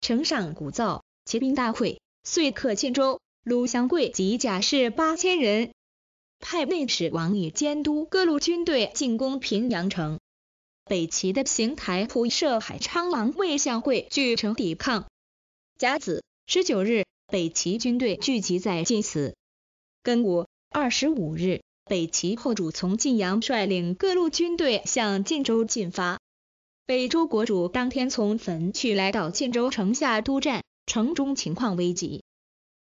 城上鼓噪，骑兵大溃。遂克晋州，鲁祥贵及甲士八千人，派内史王禹监督各路军队进攻平阳城。北齐的邢台普涉海昌狼魏相贵据城抵抗。甲子，十九日，北齐军队聚集在晋祠。庚午，二十五日，北齐后主从晋阳率领各路军队向晋州进发。北周国主当天从坟去来到晋州城下督战，城中情况危急。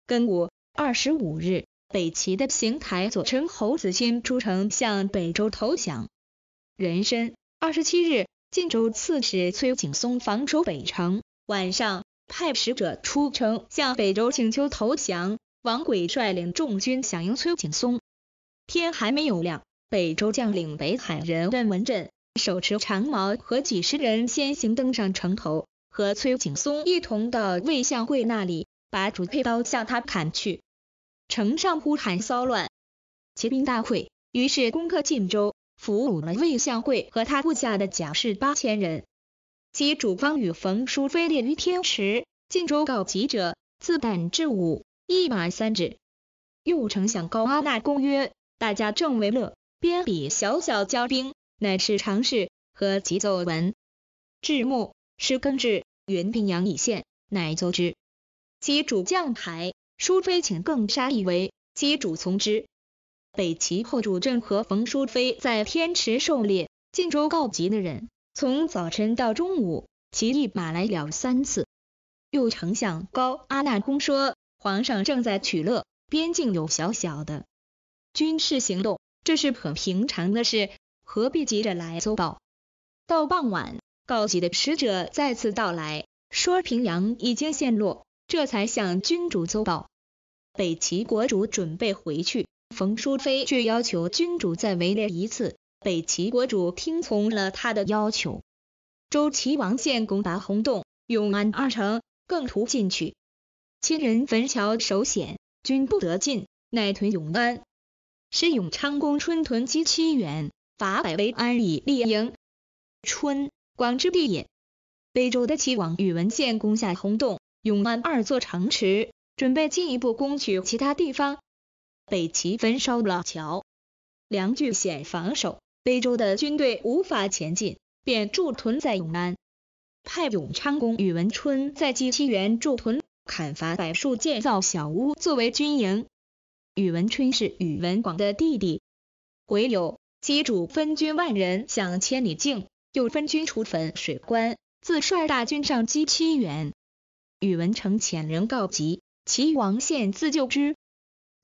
庚午，二十五日，北齐的邢台左丞侯子钦出城向北周投降。壬申，二十七日，晋州刺史崔景松防守北城，晚上派使者出城向北周请求投降。王轨率领众军响应崔景松。天还没有亮，北周将领北海人任文振。手持长矛和几十人先行登上城头，和崔景松一同到魏相贵那里，把主佩刀向他砍去。城上呼喊骚乱，骑兵大溃，于是攻克晋州，俘虏了魏相贵和他部下的甲士八千人。其主方与冯叔飞列于天池，晋州告急者，自胆至武，一马三指。右丞相高阿那公曰：“大家正为乐，边比小小交兵。”乃是常事，何其奏闻？至暮，是更至云平阳以县，乃奏之。其主将台淑妃请更杀一为，其主从之。北齐后主郑和冯淑妃在天池狩猎，晋州告急的人，从早晨到中午，其力马来了三次。右丞相高阿那公说，皇上正在取乐，边境有小小的军事行动，这是很平常的事。何必急着来奏报？到傍晚，告急的使者再次到来，说平阳已经陷落，这才向君主奏报。北齐国主准备回去，冯淑妃却要求君主再围猎一次。北齐国主听从了他的要求。周齐王建攻打洪洞、永安二城，更图进取。亲人坟桥守险，君不得进，乃屯永安。施永昌公春屯及七原。伐百为安以立营，春广之地也。北周的齐王宇文宪攻下洪洞、永安二座城池，准备进一步攻取其他地方。北齐焚烧了桥、梁巨险防守，北周的军队无法前进，便驻屯在永安，派永昌公宇文春在积七原驻屯，砍伐柏树建造小屋作为军营。宇文春是宇文广的弟弟，回酉。击主分军万人，向千里境；又分军出汾水关，自率大军上击七原。宇文成遣人告急，齐王献自救之。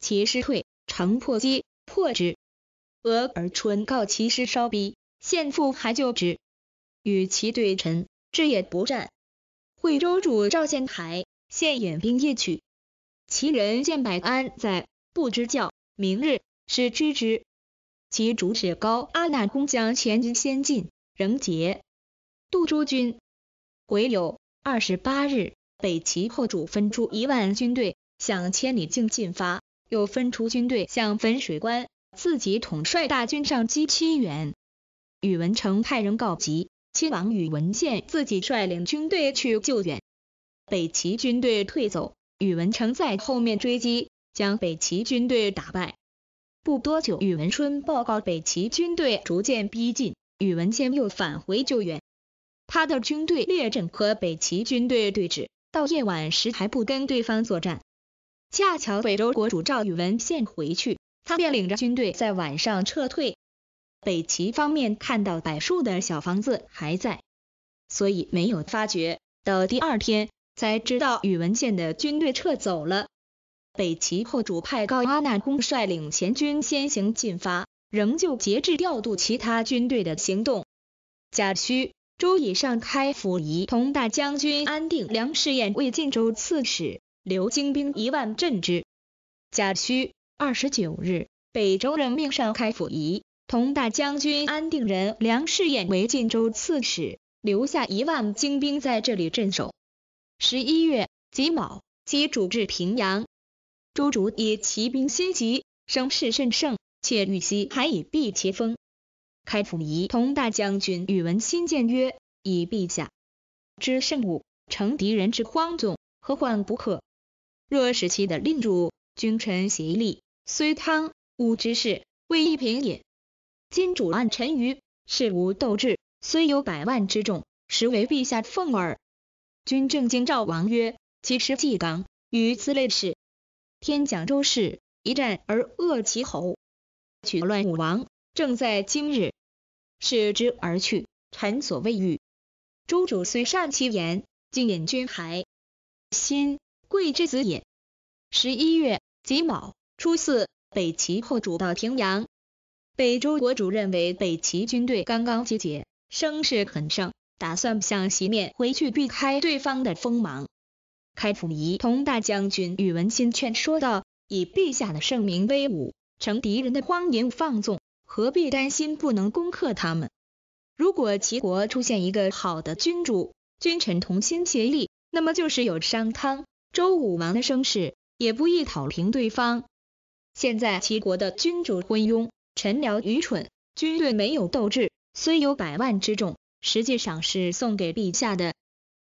其师退，城破击破之。俄而春告其师烧逼，献父还救之，与其对陈，志也不战。惠州主赵县台，献引兵夜取。其人见百安在，不知教，明日使知之。其主旨高阿那肱将前军先进，仍节杜诸军。癸酉，二十八日，北齐后主分出一万军队向千里境进发，又分出军队向汾水关，自己统帅大军上击七原。宇文成派人告急，亲王宇文宪自己率领军队去救援，北齐军队退走，宇文成在后面追击，将北齐军队打败。不多久，宇文春报告北齐军队逐渐逼近，宇文宪又返回救援，他的军队列阵和北齐军队对峙，到夜晚时还不跟对方作战。恰巧北周国主赵宇文宪回去，他便领着军队在晚上撤退。北齐方面看到柏树的小房子还在，所以没有发觉，到第二天才知道宇文宪的军队撤走了。北齐后主派高阿那公率领前军先行进发，仍旧节制调度其他军队的行动。甲戌，周以上开府仪同大将军安定梁士彦为晋州刺史，留精兵一万镇之。甲戌，二十九日，北周任命上开府仪同大将军安定人梁士彦为晋州刺史，留下一万精兵在这里镇守。十一月己卯，齐主至平阳。诸主以骑兵心急，声势甚盛，且玉溪还以避其锋。开府仪同大将军宇文新建曰：以陛下之圣武，成敌人之荒纵，何患不可？若使其的令主，君臣协力，虽汤武之事，未易平也。今主按臣愚，事无斗志，虽有百万之众，实为陛下奉耳。君正经赵王曰：其实既刚，与此类事。天降周氏一战而恶其侯，取乱武王，正在今日，使之而去，臣所未遇。周主虽善其言，竟引君还。新贵之子也。十一月己卯初四，北齐后主到平阳。北周国主认为北齐军队刚刚集结，声势很盛，打算向西面回去，避开对方的锋芒。开府仪同大将军宇文新劝说道：“以陛下的圣明威武，成敌人的荒淫放纵，何必担心不能攻克他们？如果齐国出现一个好的君主，君臣同心协力，那么就是有商汤、周武王的声势，也不易讨平对方。现在齐国的君主昏庸，臣僚愚蠢，军队没有斗志，虽有百万之众，实际上是送给陛下的。”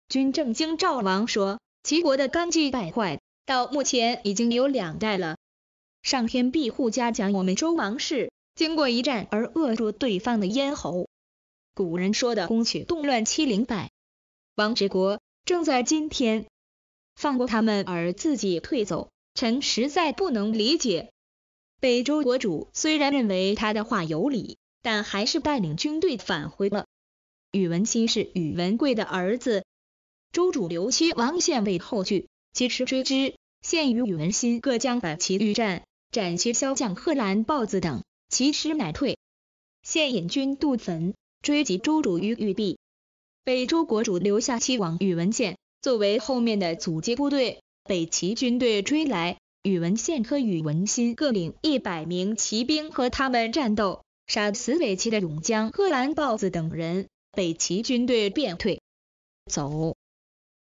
军政经赵王说。齐国的纲纪败坏，到目前已经有两代了。上天庇护嘉奖我们周王室，经过一战而扼住对方的咽喉。古人说的“攻取动乱七零败王之国”，正在今天。放过他们而自己退走，臣实在不能理解。北周国主虽然认为他的话有理，但还是带领军队返回了。宇文熙是宇文贵的儿子。周主刘期王献为后拒，其师追之，献与宇文新各将百骑遇战，斩其骁将贺兰豹子等，其师乃退。献引军渡汾，追及周主于玉璧。北周国主留下齐王宇文宪作为后面的阻击部队，北齐军队追来，宇文宪和宇文新各领一百名骑兵和他们战斗，杀死北齐的勇将贺兰豹子等人，北齐军队便退走。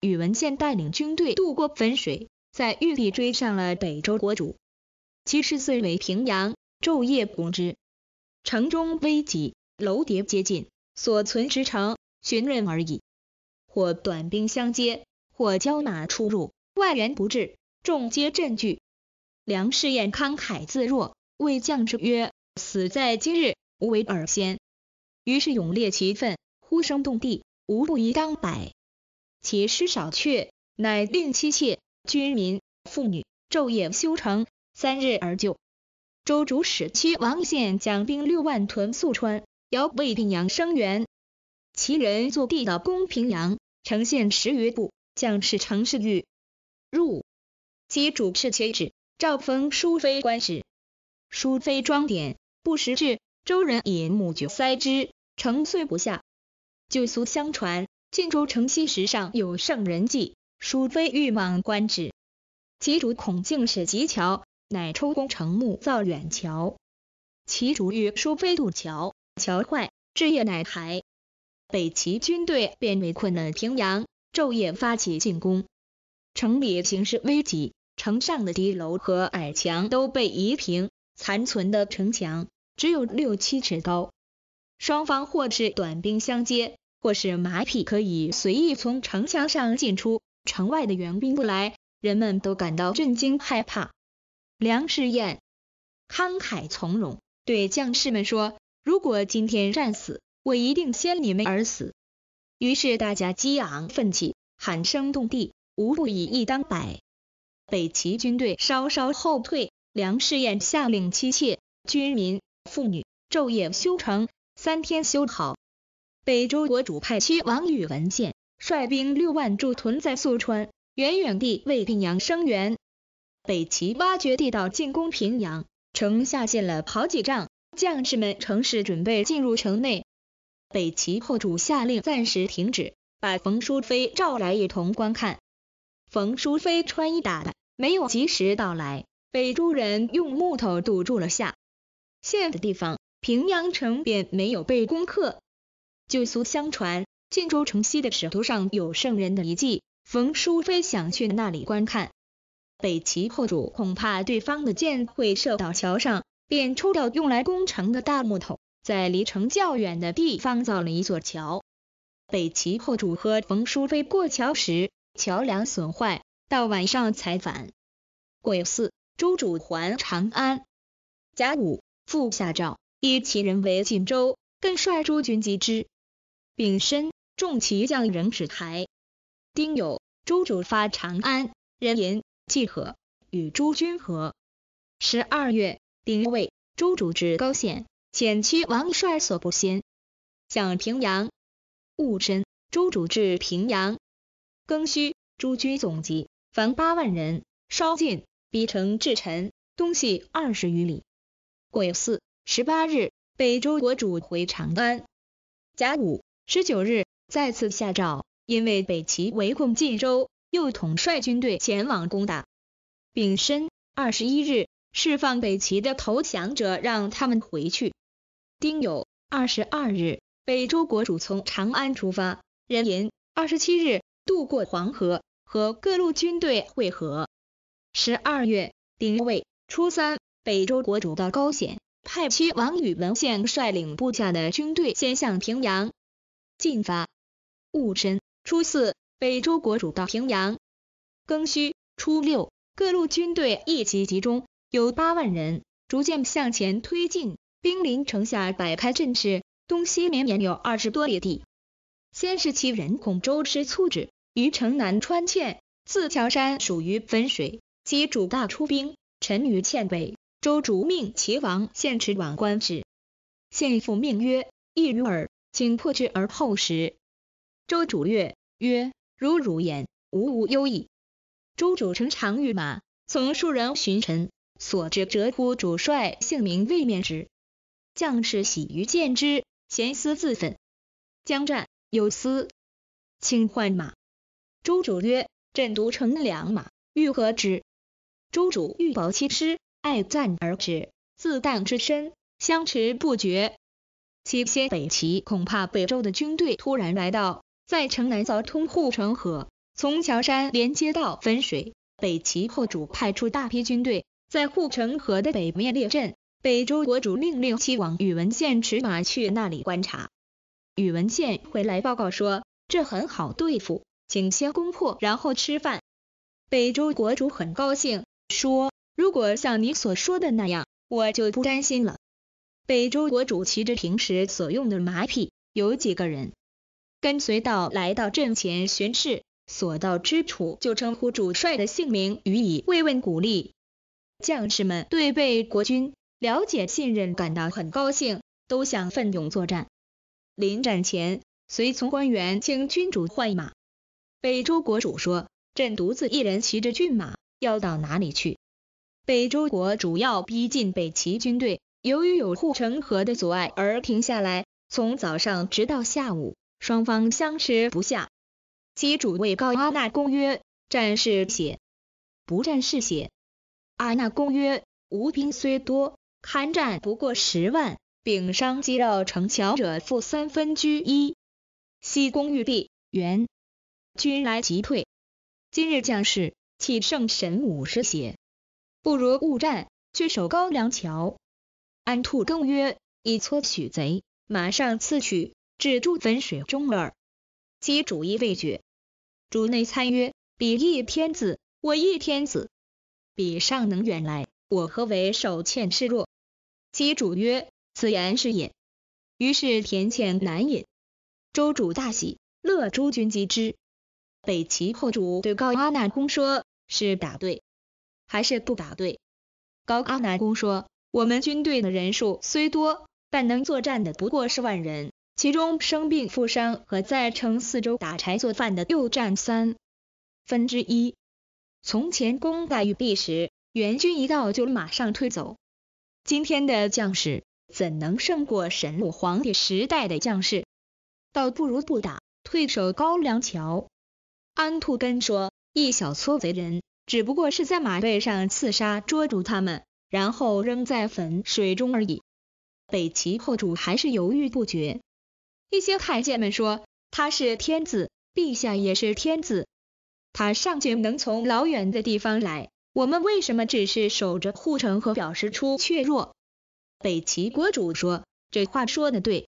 宇文宪带领军队渡过汾水，在玉壁追上了北周国主。七十岁为平阳，昼夜攻之，城中危急，楼堞皆近，所存之城，寻刃而已。或短兵相接，或交马出入，外援不至，众皆震惧。梁士彦慷慨自若，谓将士曰：“死在今日，无为尔先。”于是勇烈其愤，呼声动地，无不一当百。其师少却，乃令妻妾、军民、妇女昼夜修城，三日而就。周主使屈王献将兵六万屯宿川，遥魏平阳生援。其人坐地到公平阳，呈现十余部将士，城市狱。入。其主持切旨，诏封淑妃官职。淑妃妆点，不识至，周人以木酒塞之，成岁不下。旧俗相传。晋州城西石上有圣人迹，淑妃欲往观之。其主恐敬是急桥，乃抽工城木造远桥。其主欲淑妃渡桥，桥坏，置夜乃还。北齐军队便围困了平阳，昼夜发起进攻，城里形势危急，城上的敌楼和矮墙都被夷平，残存的城墙只有六七尺高，双方或是短兵相接。或是马匹可以随意从城墙上进出，城外的援兵不来，人们都感到震惊害怕。梁士彦慷慨从容，对将士们说：“如果今天战死，我一定先你们而死。”于是大家激昂奋起，喊声动地，无不以一当百。北齐军队稍稍后退，梁士彦下令妻妾、军民、妇女昼夜修城，三天修好。北周国主派妻王宇文建率兵六万驻屯在宿川，远远地为平阳声援。北齐挖掘地道进攻平阳，城下陷了好几丈，将士们乘势准备进入城内。北齐后主下令暂时停止，把冯淑妃召来一同观看。冯淑妃穿衣打扮没有及时到来，北周人用木头堵住了下陷的地方，平阳城便没有被攻克。就俗相传，晋州城西的石头上有圣人的遗迹。冯淑妃想去那里观看。北齐后主恐怕对方的箭会射到桥上，便抽掉用来攻城的大木头，在离城较远的地方造了一座桥。北齐后主和冯淑妃过桥时，桥梁损坏，到晚上才返。癸巳，周主还长安。甲午，复下诏，以其人为晋州，更率诸军击之。丙申，众骑将人指台。丁酉，朱主发长安，人言计和，与诸军和。十二月，丁未，朱主至高县，遣屈王帅所不先，向平阳。戊申，朱主至平阳。庚戌，诸军总集，凡八万人，稍进，逼城至陈，东西二十余里。癸巳，十八日，北周国主回长安。甲午。十九日再次下诏，因为北齐围困晋州，又统率军队前往攻打。丙申，二十一日释放北齐的投降者，让他们回去。丁酉，二十二日，北周国主从长安出发。壬寅，二十七日渡过黄河，和各路军队会合。十二月丁未初三，北周国主到高显，派其王宇文宪率领部下的军队先向平阳。进发。戊申，初四，北周国主到平阳。庚戌，初六，各路军队一起集中，有八万人，逐渐向前推进，兵临城下，摆开阵势，东西绵延有二十多里地。先是其人孔周之卒之，于城南川堑，自桥山属于汾水，其主大出兵，陈于堑北。周主命齐王献持宛官之，献父命曰：“一如尔。”请破之而后食。周主曰：曰如汝言，吾无忧矣。周主乘长御马，从数人寻臣，所知折乎主帅姓名，未免之。将士喜于见之，咸思自奋。将战，有思，请换马。周主曰：朕独乘良马，欲何之？周主欲饱其师，爱赞而止，自啖之身，相持不绝。先北齐，恐怕北周的军队突然来到，在城南凿通护城河，从桥山连接到汾水。北齐后主派出大批军队，在护城河的北面列阵。北周国主命令齐王宇文宪持马去那里观察。宇文宪回来报告说，这很好对付，请先攻破，然后吃饭。北周国主很高兴，说：如果像你所说的那样，我就不担心了。北周国主骑着平时所用的马匹，有几个人跟随到来到阵前巡视，所到之处就称呼主帅的姓名予以慰问鼓励。将士们对被国军了解信任感到很高兴，都想奋勇作战。临战前，随从官员请君主换马。北周国主说：“朕独自一人骑着骏马，要到哪里去？”北周国主要逼近北齐军队。由于有护城河的阻碍而停下来，从早上直到下午，双方相持不下。其主位告阿那公曰：“战是血，不战是血。”阿那公曰：“吾兵虽多，堪战不过十万。丙伤肌肉成桥者负三分居一。西宫玉壁元，君来即退。今日将士气圣神武士血，不如勿战，据守高梁桥。”安兔更曰：“以撮取贼，马上刺取，至诸汾水中耳。”其主意未决。主内参曰：“彼亦天子，我亦天子，彼尚能远来，我何为手欠示弱？”其主曰：“此言是也。”于是田遣难引。周主大喜，乐诸君击之。北齐后主对高阿难公说：“是打对，还是不打对？”高阿难公说。我们军队的人数虽多，但能作战的不过是万人，其中生病、负伤和在城四周打柴做饭的又占三分之一。从前攻打玉璧时，援军一到就马上退走。今天的将士怎能胜过神武皇帝时代的将士？倒不如不打，退守高粱桥。安兔根说：“一小撮贼人，只不过是在马背上刺杀，捉住他们。”然后扔在汾水中而已。北齐后主还是犹豫不决。一些太监们说：“他是天子，陛下也是天子，他上军能从老远的地方来，我们为什么只是守着护城河表示出怯弱？”北齐国主说：“这话说的对。”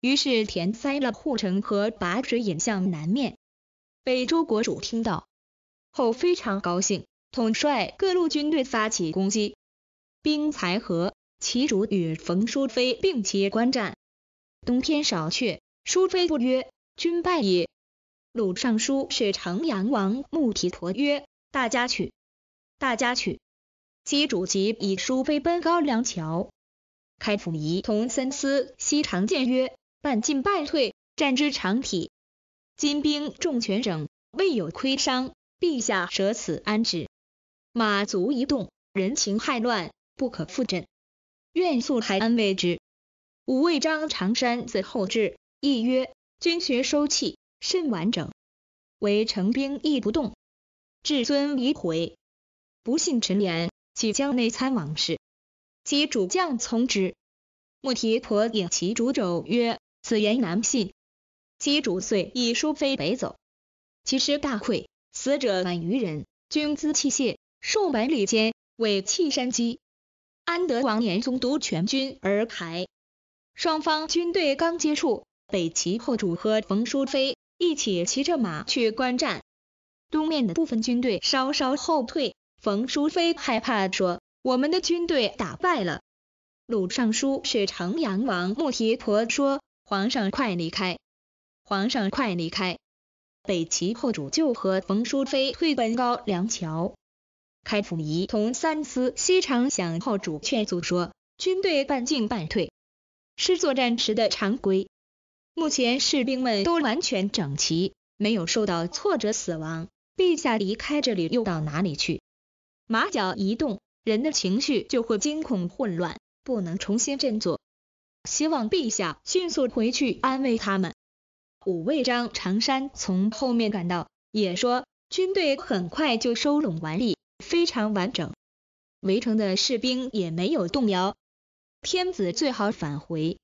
于是填塞了护城河，把水引向南面。北周国主听到后非常高兴，统帅各路军队发起攻击。兵才合，其主与冯淑妃并皆观战。东偏少却，淑妃不曰，君败也。鲁尚书是长阳王穆提陀曰，大家去，大家去。其主即以淑妃奔高梁桥，开府仪同三司西长见曰，半进半退，战之常体。金兵重全整，未有亏伤。陛下舍此安止？马足一动，人情害乱。不可复振，愿速还安慰之。五位张长山自后至，亦曰：君学收气甚完整，为成兵亦不动。至尊疑悔，不幸臣言，岂将内参往事，其主将从之。穆提婆引其主肘曰：此言难信。其主遂以书飞北走，其师大溃，死者满余人，军资器械数百里间为弃山积。安德王年宗独全军而还。双方军队刚接触，北齐后主和冯淑妃一起骑着马去观战。东面的部分军队稍稍后退。冯淑妃害怕，说：“我们的军队打败了。”鲁尚书是成阳王穆提婆，说：“皇上快离开！皇上快离开！”北齐后主就和冯淑妃退奔高梁桥。开府仪同三司西长响后主劝阻说：“军队半进半退是作战时的常规。目前士兵们都完全整齐，没有受到挫折死亡。陛下离开这里又到哪里去？马脚一动，人的情绪就会惊恐混乱，不能重新振作。希望陛下迅速回去安慰他们。”武卫张长山从后面赶到，也说：“军队很快就收拢完毕。”非常完整，围城的士兵也没有动摇。天子最好返回。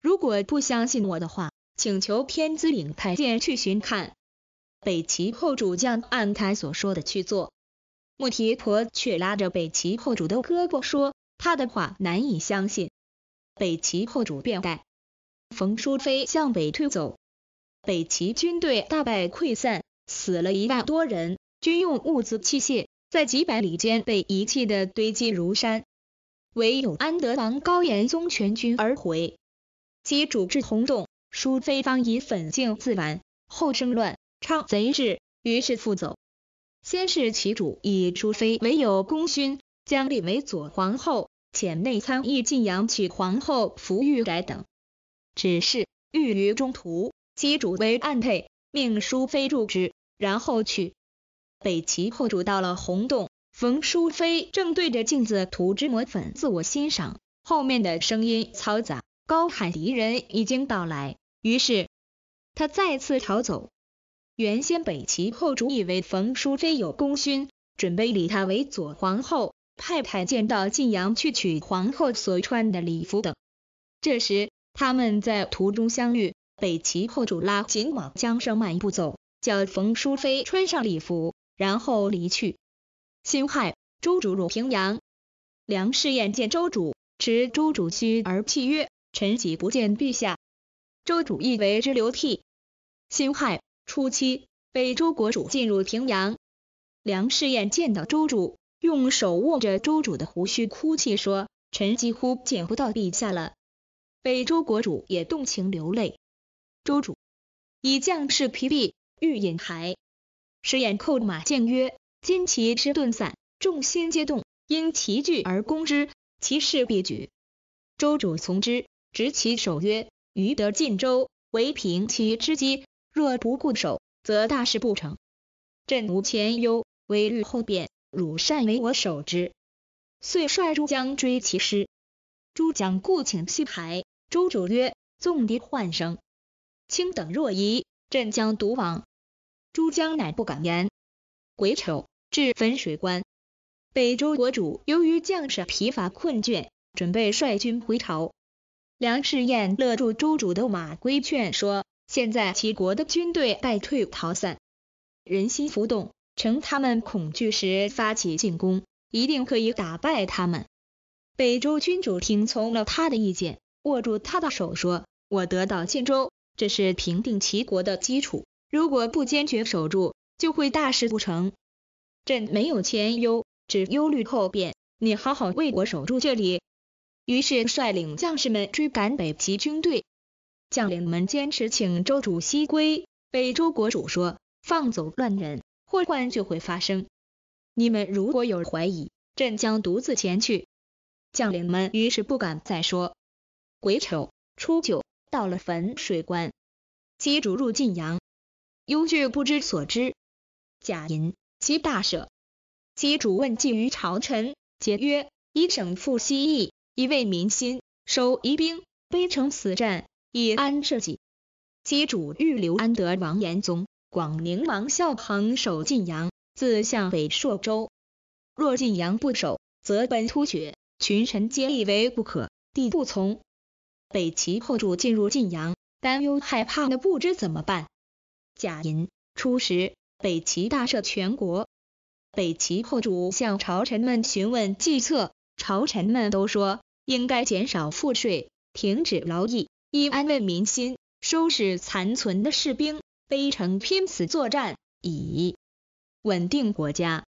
如果不相信我的话，请求天子领太监去巡看。北齐后主将按他所说的去做。穆提婆却拉着北齐后主的胳膊说：“他的话难以相信。”北齐后主便带冯淑妃向北退走，北齐军队大败溃散，死了一万多人，军用物资器械。在几百里间被遗弃的堆积如山，唯有安德王高延宗全军而回。其主至洪洞，淑妃方以粉镜自完，后生乱，倡贼至，于是复走。先是其主以淑妃为有功勋，将立为左皇后，遣内参议晋阳曲皇后服玉改等，只是欲于中途，其主为暗配，命淑妃助之，然后取北齐后主到了洪洞，冯淑妃正对着镜子涂脂抹粉，自我欣赏。后面的声音嘈杂，高喊敌人已经到来。于是他再次逃走。原先北齐后主以为冯淑妃有功勋，准备立她为左皇后。派太见到晋阳去取皇后所穿的礼服等。这时他们在途中相遇，北齐后主拉紧往江上慢步走，叫冯淑妃穿上礼服。然后离去。辛亥，周主入平阳，梁士彦见周主，持周主虚而泣曰：“臣几不见陛下。”周主亦为之流涕。辛亥初期，北周国主进入平阳，梁士彦见到周主，用手握着周主的胡须哭泣说：“臣几乎见不到陛下了。”北周国主也动情流泪。周主以将士疲弊，欲饮骸。使言寇马谏曰：“今其之盾散，众心皆动，因齐聚而攻之，其势必举。周主从之，执其手曰：‘余得晋州，唯凭其之机。若不固守，则大事不成。朕无前忧，唯虑后变。汝善为我守之。’遂率诸将追其师。诸将固请弃牌。周主曰：纵敌患生，卿等若疑，朕将独往。”朱江乃不敢言。癸丑，至汾水关。北周国主由于将士疲乏困倦，准备率军回朝。梁士彦勒住周主的马规劝说：“现在齐国的军队败退逃散，人心浮动，乘他们恐惧时发起进攻，一定可以打败他们。”北周君主听从了他的意见，握住他的手说：“我得到荆州，这是平定齐国的基础。”如果不坚决守住，就会大事不成。朕没有前忧，只忧虑后变。你好好为我守住这里。于是率领将士们追赶北齐军队。将领们坚持请周主西归，北周国主说：放走乱人，祸患就会发生。你们如果有怀疑，朕将独自前去。将领们于是不敢再说。癸丑初九，到了汾水关，西主入晋阳。忧惧不知所之，贾寅，其大舍，其主问计于朝臣，皆曰：一省复西邑，以慰民心，收遗兵，非城死战，以安社稷。其主欲留安德王延宗，广宁王孝恒守晋阳，自向北朔州。若晋阳不守，则本突厥，群臣皆以为不可，帝不从。北齐后主进入晋阳，担忧害怕的不知怎么办。贾银初时，北齐大赦全国。北齐后主向朝臣们询问计策，朝臣们都说，应该减少赋税，停止劳役，以安慰民心；收拾残存的士兵，背城拼死作战，以稳定国家。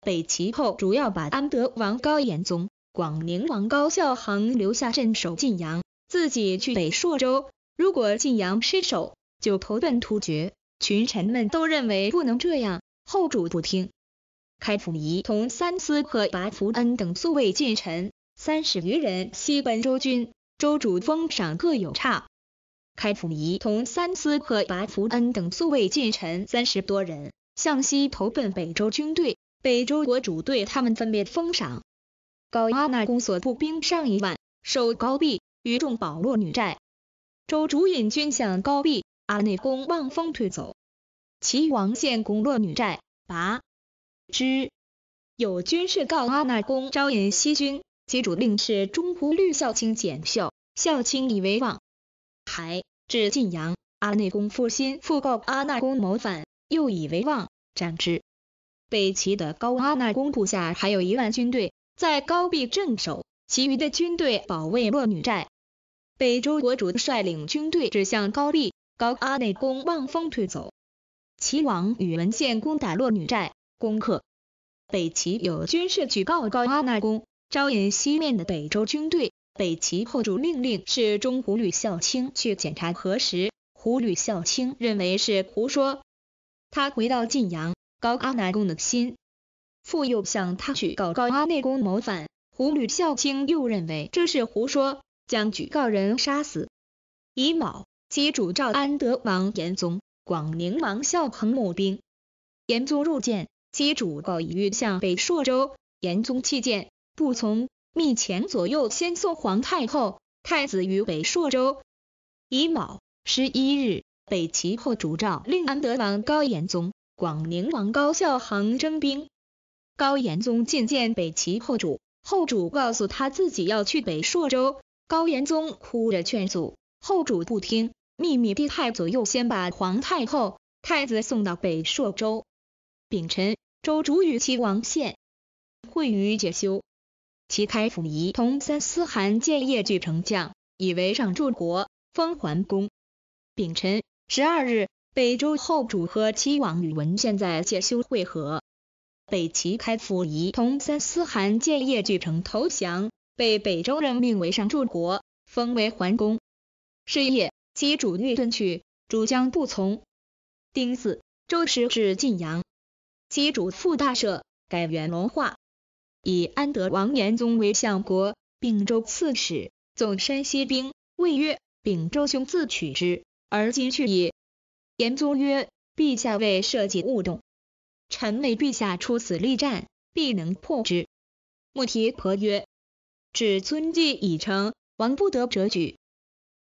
北齐后主要把安德王高延宗、广宁王高孝恒留下镇守晋阳，自己去北朔州。如果晋阳失守，就投奔突厥，群臣们都认为不能这样，后主不听。开府仪同三司和拔福恩等素位近臣三十余人西奔周军，周主封赏各有差。开府仪同三司和拔福恩等素位近臣三十多人向西投奔北周军队，北周国主对他们分别封赏。高阿那公所部兵上一万，守高壁，与众保落女寨。周主引军向高壁。阿内公望风退走，齐王献公落女寨，拔之。有军士告阿内公招引西军，其主令是中仆律孝卿检校，孝卿以为望，还至晋阳，阿内公复心复告阿内公谋反，又以为望，斩之。北齐的高阿内公部下还有一万军队在高壁镇守，其余的军队保卫落女寨。北周国主率领军队指向高壁。高阿内公望风退走，齐王与文献攻打洛女寨，攻克。北齐有军事举告高阿内公招引西面的北周军队，北齐后主命令是中胡律孝卿去检查核实，胡律孝卿认为是胡说，他回到晋阳，高阿内公的心腹又向他举告高阿内公谋反，胡律孝卿又认为这是胡说，将举告人杀死。乙卯。其主赵安德王延宗、广宁王孝恒募兵。延宗入见，击主告于向北朔州。延宗弃谏，不从。密遣左右先送皇太后、太子于北朔州。乙卯十一日，北齐后主赵令安德王高延宗、广宁王高孝恒征兵。高延宗觐见北齐后主，后主告诉他自己要去北朔州，高延宗哭着劝阻，后主不听。秘密地派左右先把皇太后、太子送到北朔州。丙辰，周主与齐王宪会于介休，齐开府仪同三司汗建业巨城降，以为上柱国，封桓公。丙辰十二日，北周后主和齐王宇文献在介休会合，北齐开府仪同三司汗建业巨城投降，被北周任命为上柱国，封为桓公。是夜。其主欲遁去，主将不从。丁巳，周师至晋阳，其主复大赦，改元龙化，以安德王延宗为相国，并州刺史，总山西兵。谓曰：秉州兄自取之，而今去也。延宗曰：陛下为社稷勿动，臣为陛下出死力战，必能破之。穆提婆曰：至尊纪已成，王不得折举。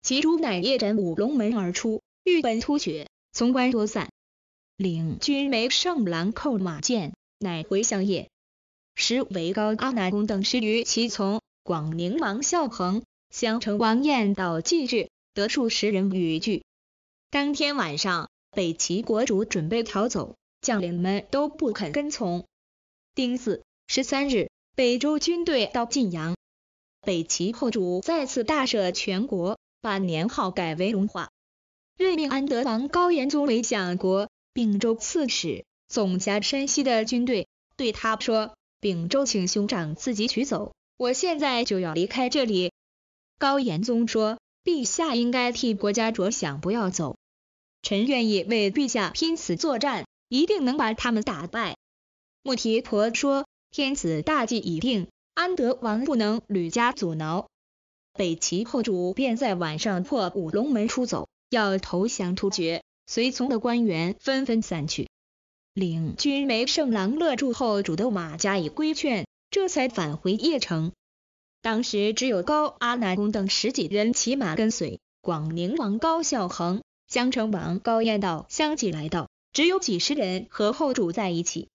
其主乃夜斩五龙门而出，欲本突厥，从关多散，领军没上兰寇马箭，乃回乡也。时为高阿难公等十余骑从广宁王孝恒、襄城王彦道进至，得数十人与聚。当天晚上，北齐国主准备逃走，将领们都不肯跟从。丁巳，十三日，北周军队到晋阳，北齐后主再次大赦全国。把年号改为隆化，任命安德王高延宗为相国、并州刺史，总辖山西的军队。对他说：“并州请兄长自己取走，我现在就要离开这里。”高延宗说：“陛下应该替国家着想，不要走。臣愿意为陛下拼死作战，一定能把他们打败。”穆提婆说：“天子大计已定，安德王不能屡加阻挠。”北齐后主便在晚上破五龙门出走，要投降突厥，随从的官员纷纷散去。领军梅圣狼勒住后主的马加以规劝，这才返回邺城。当时只有高阿南公等十几人骑马跟随，广宁王高孝恒、江城王高彦道相继来到，只有几十人和后主在一起。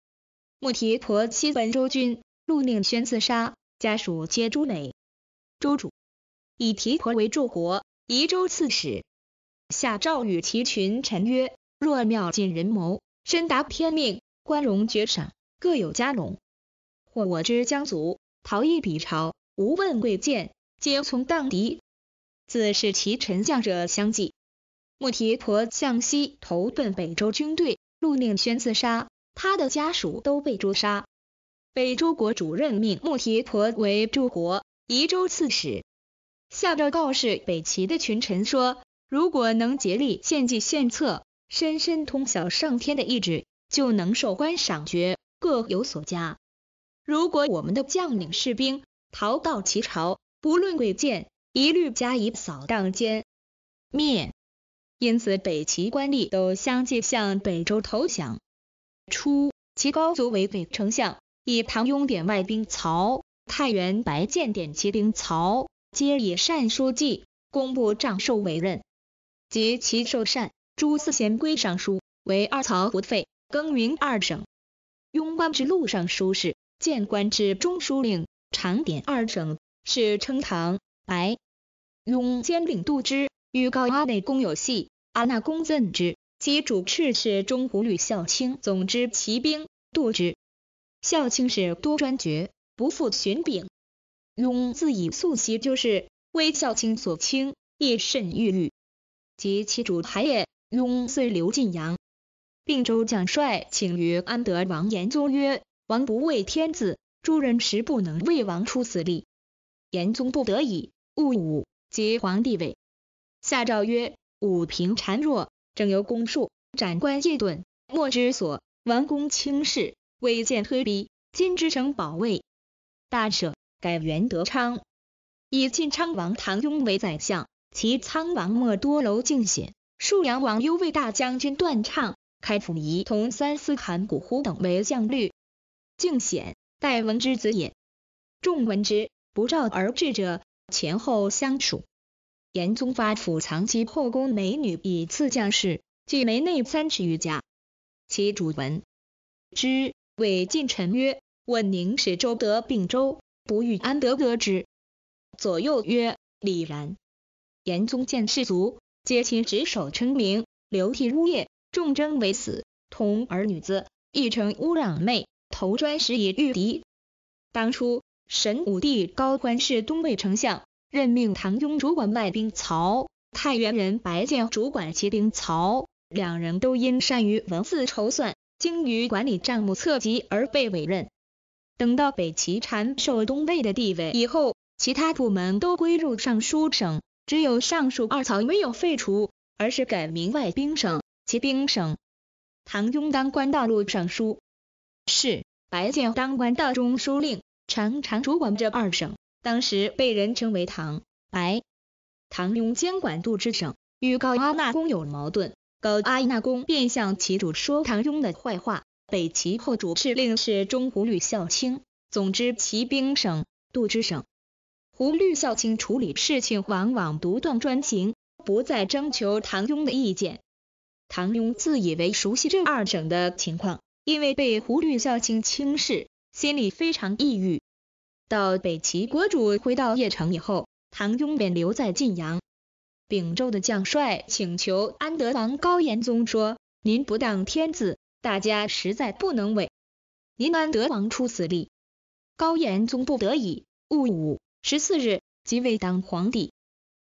穆提婆妻闻周军，陆令宣自杀，家属皆诛美。周主。以提婆为柱国、宜州刺史，下诏与其群臣曰：“若妙尽人谋，深达天命，官荣爵赏，各有加隆。或我之将卒，逃逸彼朝，无问贵贱，皆从荡敌。”自是其臣将者相继。穆提婆向西投奔北周军队，陆宁轩自杀，他的家属都被诛杀。北周国主任命穆提婆为柱国、宜州刺史。下诏告示北齐的群臣说，如果能竭力献计献策，深深通晓上天的意志，就能受官赏爵，各有所加。如果我们的将领士兵逃到齐朝，不论贵贱，一律加以扫荡歼灭。因此，北齐官吏都相继向北周投降。初，齐高祖为北丞相，以唐雍典外兵曹，太原白建典骑兵曹。皆以善书记，公部仗授为任，及其受善，诸四贤归尚书为二曹不废，耕耘二省，雍官之录尚书事，见官之中书令，长典二省，是称唐白。雍兼领度之，欲告阿内公有隙，阿纳公赠之，其主赤是中胡吕孝卿总之骑兵，度之孝卿是多专爵，不复寻柄。雍自以素习就是，为孝亲所亲，亦甚欲虑。及其主还也，雍遂留晋阳。并州将帅请于安德王延宗曰：“王不畏天子，诸人实不能为王出死力。”延宗不得已，勿武即皇帝位。下诏曰：“武平孱弱，正由公数斩官夜顿，莫之所王公轻视，未见推逼。今之成保卫，大赦。”改元德昌，以晋昌王唐雍为宰相，其仓王莫多楼敬显，沭阳王幽为大将军，段畅、开府仪同三司韩谷呼等为将率。敬显，代文之子也。众闻之，不召而至者，前后相属。严宗发府藏及后宫美女以赐将士，具梅内三十余家。其主文之，谓晋臣曰：“问宁使州得并州。”不欲安得得之？左右曰：“李然。”延宗见士卒，皆亲执手称名，流涕呜咽，众争为死。同儿女子，亦称乌壤妹，投砖石以御敌。当初，神武帝高欢是东魏丞相，任命唐庸主管外兵曹，太原人白建主管骑兵曹，两人都因善于文字筹算，精于管理账目册籍而被委任。等到北齐禅受东魏的地位以后，其他部门都归入尚书省，只有尚书二曹没有废除，而是改名外兵省、其兵省。唐庸当官道路尚书，是白建当官道中书令，常常主管这二省，当时被人称为唐白。唐庸监管度支省，与高阿那公有矛盾，高阿那公便向其主说唐庸的坏话。北齐后主敕令是中胡律孝卿，总之骑兵省、度支省，胡律孝卿处理事情往往独断专行，不再征求唐庸的意见。唐庸自以为熟悉这二省的情况，因为被胡律孝卿轻视，心里非常抑郁。到北齐国主回到邺城以后，唐庸便留在晋阳。并州的将帅请求安德王高延宗说：“您不当天子。”大家实在不能为宁安德王出此力，高延宗不得已，戊午十四日即位当皇帝，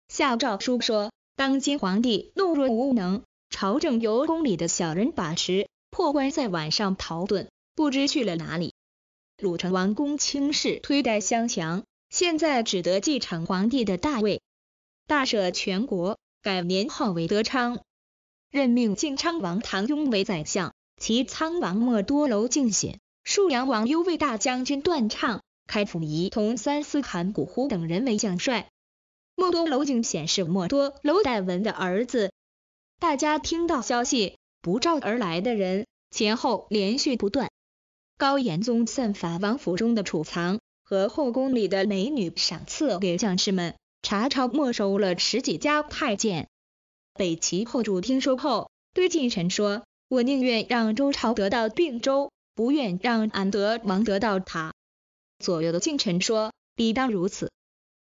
下诏书说：当今皇帝懦弱无能，朝政由宫里的小人把持，破关在晚上逃遁，不知去了哪里。鲁成王公卿氏推戴相强，现在只得继承皇帝的大位，大赦全国，改年号为德昌，任命晋昌王唐雍为宰相。其苍王莫多楼敬显，数凉王幽为大将军段畅，开府仪同三司函谷胡等人为将帅。莫多楼敬显是莫多楼代文的儿子。大家听到消息，不召而来的人前后连续不断。高延宗散发王府中的储藏和后宫里的美女，赏赐给将士们，查抄没收了十几家太监。北齐后主听说后，对近臣说。我宁愿让周朝得到并州，不愿让安德王得到他。左右的近臣说：“理当如此。”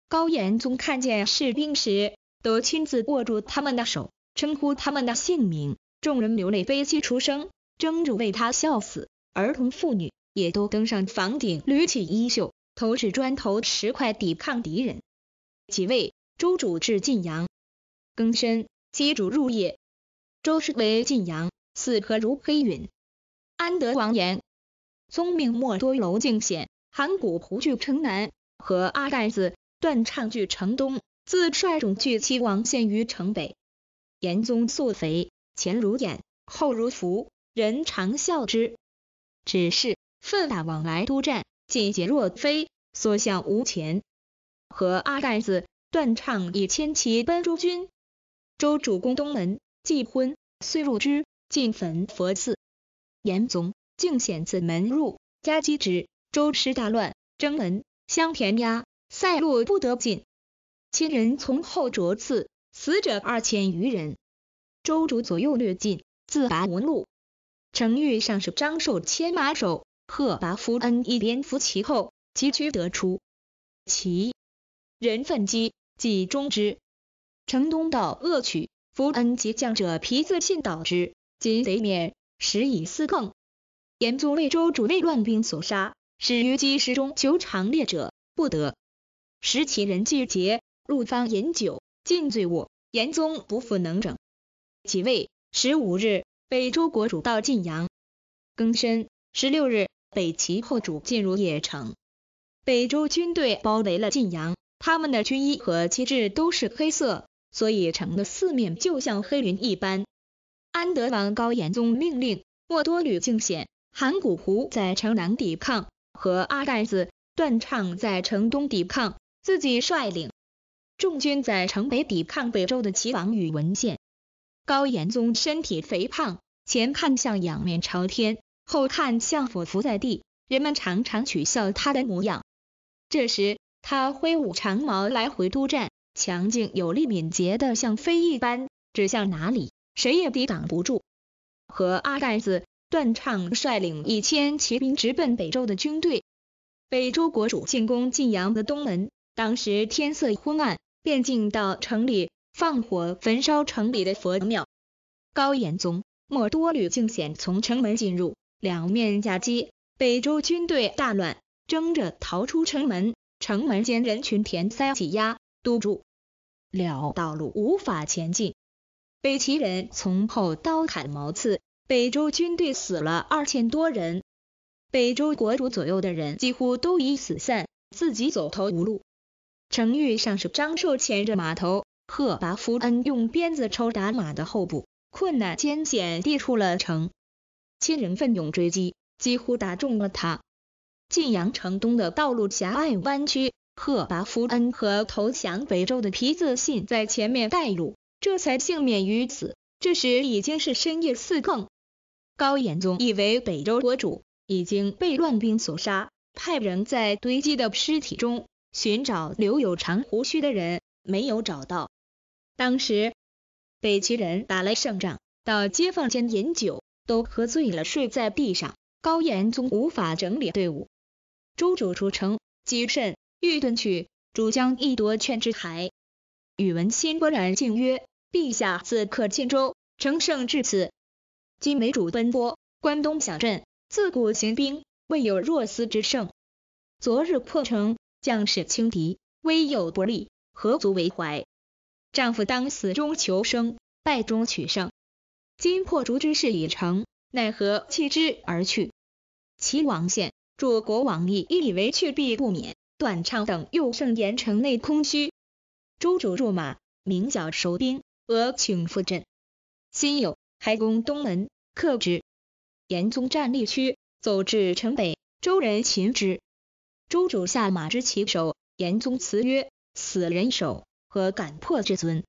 高延宗看见士兵时，都亲自握住他们的手，称呼他们的姓名，众人流泪悲泣出声，争着为他笑死，儿童妇女也都登上房顶，捋起衣袖，投掷砖头石块抵抗敌人。即位周主至晋阳，更深，七主入夜，周师为晋阳。四何如黑云。安得王言？宗命莫多楼竟险，函谷胡拒城南。和阿盖子断唱拒城东，自率众拒齐王陷于城北。严宗素肥，前如眼，后如福，人常笑之。只是奋打往来督战，进捷若飞，所向无前。和阿盖子断唱以千骑奔诸军，周主公东门，既昏，遂入之。进焚佛寺，严嵩竟显自门入，加击之，周师大乱，征门，相填压，塞路不得进。亲人从后着刺，死者二千余人。周主左右略尽，自拔无路。程昱上使张寿牵马手，贺拔夫恩一边扶其后，急驱得出。其人奋击，即中之。城东道恶取，福恩截将者皮自信倒之。今贼灭，时以四更。严宗为州主内乱兵所杀，使于积石中求长烈者不得，时其人俱竭，入方饮酒，尽醉卧。严宗不复能整。即位十五日，北周国主到晋阳。庚申，十六日，北齐后主进入邺城。北周军队包围了晋阳，他们的军衣和旗帜都是黑色，所以城的四面就像黑云一般。安德王高延宗命令莫多吕敬显、函谷狐在城南抵抗，和阿盖子、段畅在城东抵抗，自己率领众军在城北抵抗北周的齐王宇文宪。高延宗身体肥胖，前看像仰面朝天，后看像俯伏在地，人们常常取笑他的模样。这时，他挥舞长矛来回督战，强劲有力、敏捷的像飞一般，指向哪里。谁也抵挡不住。和阿盖子、段畅率领一千骑兵直奔北周的军队。北周国主进攻晋阳的东门，当时天色昏暗，便进到城里放火焚烧城里的佛庙。高延宗、莫多律竟险从城门进入，两面夹击，北周军队大乱，争着逃出城门。城门间人群填塞挤压，堵住了道路，无法前进。北齐人从后刀砍矛刺，北周军队死了二千多人，北周国主左右的人几乎都已死散，自己走投无路。程昱上是张寿牵着马头，贺拔伏恩用鞭子抽打马的后部，困难艰险地出了城。亲人奋勇追击，几乎打中了他。晋阳城东的道路狭隘弯曲，贺拔伏恩和投降北周的皮子信在前面带路。这才幸免于此。这时已经是深夜四更，高延宗以为北周国主已经被乱兵所杀，派人在堆积的尸体中寻找留有长胡须的人，没有找到。当时北齐人打了胜仗，到街坊间饮酒，都喝醉了，睡在地上。高延宗无法整理队伍。周主出城，几阵欲遁去，主将一夺劝之还。宇文新勃然敬曰。陛下自克庆州，乘胜至此，今为主奔波，关东小镇，自古行兵，未有若斯之胜。昨日破城，将士轻敌，威有不利，何足为怀？丈夫当死中求生，败中取胜。今破竹之势已成，奈何弃之而去？齐王献，助国王亦以为去必不免，段畅等又盛言城内空虚，朱主入马，鸣角收兵。俄请复振。辛酉，开攻东门，克之。严宗战立区，走至城北，周人擒之。周主下马之其手，严宗辞曰：“死人手，何敢破至尊？”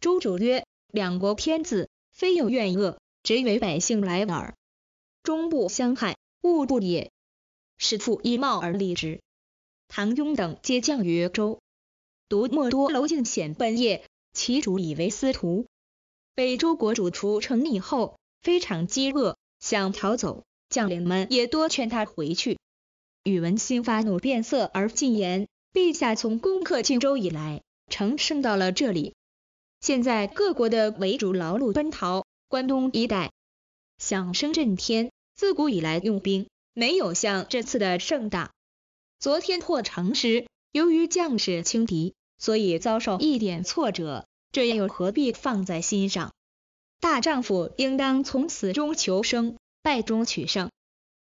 周主曰：“两国天子，非有怨恶，只为百姓来耳，终不相害，勿不也。”使父以貌而立之。唐雍等皆降于周，独莫多楼敬显半业。其主以为司徒，北周国主除城逆后，非常饥饿，想逃走，将领们也多劝他回去。宇文兴发怒变色而禁言，陛下从攻克荆州以来，城胜到了这里，现在各国的为主劳碌奔逃，关东一带响声震天，自古以来用兵没有像这次的盛大。昨天破城时，由于将士轻敌。所以遭受一点挫折，这样又何必放在心上？大丈夫应当从此中求生，败中取胜。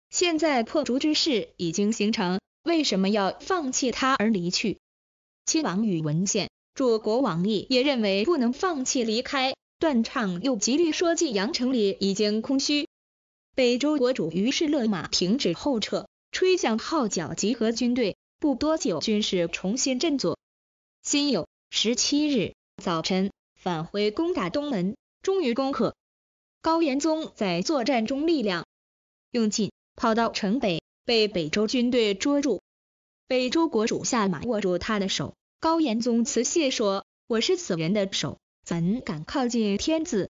现在破竹之势已经形成，为什么要放弃他而离去？亲王宇文献，柱国王毅也认为不能放弃离开。段畅又极力说晋阳城里已经空虚，北周国主于是勒马停止后撤，吹响号角集合军队。不多久，军士重新振作。辛酉十七日早晨，返回攻打东门，终于攻克。高延宗在作战中力量用尽，跑到城北，被北周军队捉住。北周国主下马握住他的手，高延宗辞谢说：“我是此人的手，怎敢靠近天子？”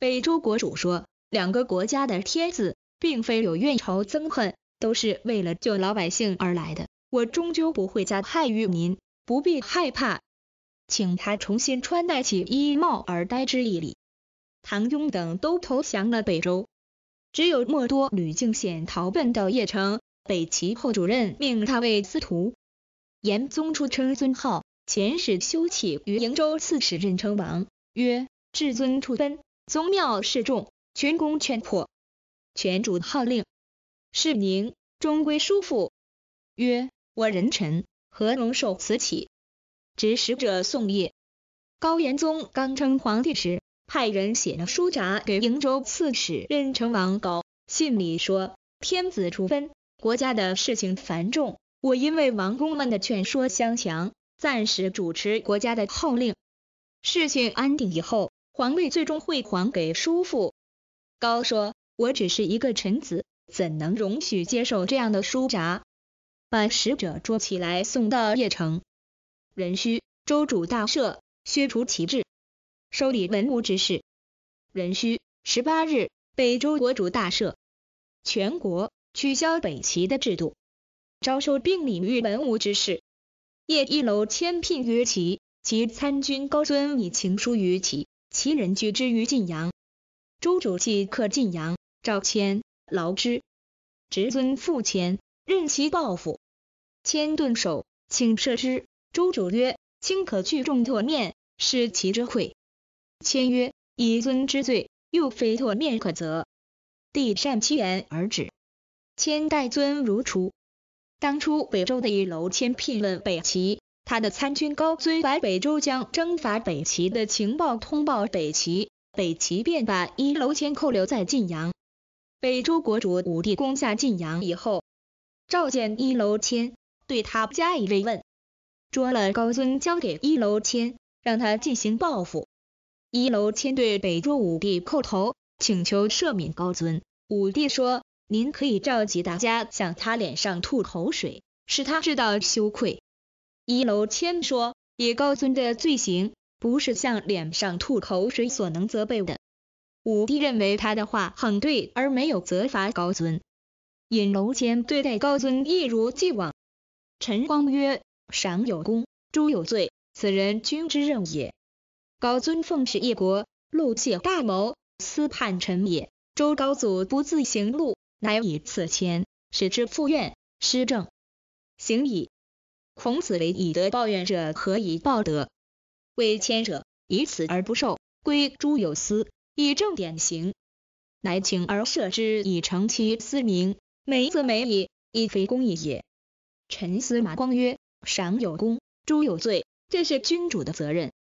北周国主说：“两个国家的天子，并非有怨仇憎恨，都是为了救老百姓而来的，我终究不会加害于您。”不必害怕，请他重新穿戴起衣帽而待之以礼。唐雍等都投降了北周，只有莫多、吕敬显逃奔到邺城。北齐后主任命他为司徒。严宗初称尊号，遣使修起于瀛州刺史任称王，曰：至尊出奔，宗庙示众，群公劝破，全主号令，是宁终归叔父，曰：我人臣。何龙寿辞起，执使者宋业。高延宗刚称皇帝时，派人写了书札给瀛州刺史任城王高，信里说：天子处分国家的事情繁重，我因为王公们的劝说相强，暂时主持国家的号令。事情安定以后，皇位最终会还给叔父。高说：“我只是一个臣子，怎能容许接受这样的书札？”把使者捉起来，送到邺城。任须州主大赦，削除其帜，收理文武之事。任须十八日，北周国主大赦，全国取消北齐的制度，招收并领于文武之事。邺一楼迁聘于齐，其参军高尊以情书于齐，其人居之于晋阳。周主即刻晋阳，召迁劳之，侄尊复迁，任其报复。千顿首，请射之。周主曰：“卿可聚众唾面，使其之愧。”谦曰：“以尊之罪，又非唾面可责。”帝善其言而止。千待尊如初。当初北周的一楼谦聘问北齐，他的参军高尊把北周将征伐北齐的情报通报北齐，北齐便把一楼谦扣留在晋阳。北周国主武帝攻下晋阳以后，召见一楼谦。对他加以慰问，捉了高尊交给一楼谦，让他进行报复。一楼谦对北周武帝叩头，请求赦免高尊。武帝说：“您可以召集大家向他脸上吐口水，使他知道羞愧。”一楼谦说：“以高尊的罪行，不是向脸上吐口水所能责备的。”武帝认为他的话很对，而没有责罚高尊。尹楼谦对待高尊一如既往。陈光曰：“赏有功，诛有罪，此人君之任也。高尊奉使一国，露谢大谋，私叛臣也。周高祖不自行路，乃以此钱，使之赴怨，失政行矣。孔子为以德报怨者，何以报德？为谦者，以此而不受，归诸有私，以正典型，乃请而赦之，以成其私名，美则美矣，亦非公义也。”陈司马光曰：“赏有功，诛有罪，这是君主的责任。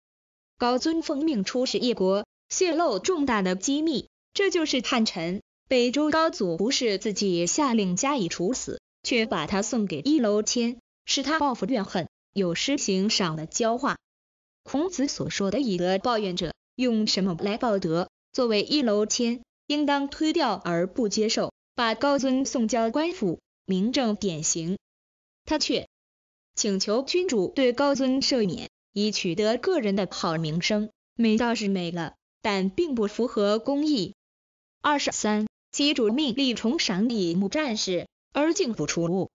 高尊奉命出使一国，泄露重大的机密，这就是叛臣。北周高祖不是自己下令加以处死，却把他送给一楼谦，使他报复怨恨，有失行赏的教化。孔子所说的以德报怨者，用什么来报德？作为一楼谦，应当推掉而不接受，把高尊送交官府，明正典刑。”他却请求君主对高尊赦免，以取得个人的好名声。美倒是美了，但并不符合公义。二十三，其主命立重赏以募战士，而竟不出。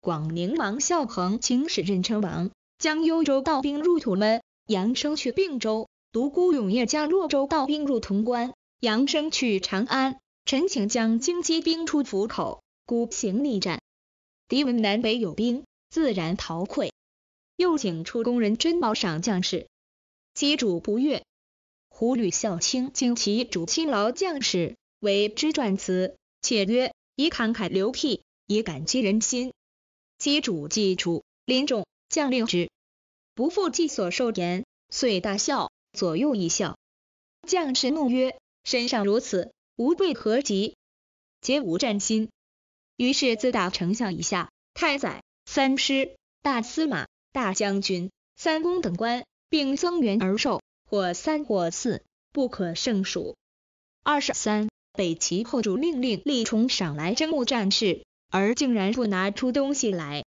广宁王孝鹏请使任城王，将幽州道兵入土门，杨生去并州；独孤永业将洛州道兵入潼关，杨生去长安。臣请将京畿兵出府口，孤行逆战。敌闻南北有兵，自然逃溃。又请出工人珍宝赏将士，其主不悦。胡吕孝卿敬其主亲劳将士，为之撰词，且曰：“以慷慨流涕，以感激人心。”其主既出，临众，将令之，不复计所受言，遂大笑，左右一笑。将士怒曰：“身上如此，吾辈何及？皆无战心。”于是自大丞相以下，太宰、三师、大司马、大将军、三公等官，并增援而受，或三或四，不可胜数。二十三，北齐后主命令吏崇赏来征募战士，而竟然不拿出东西来。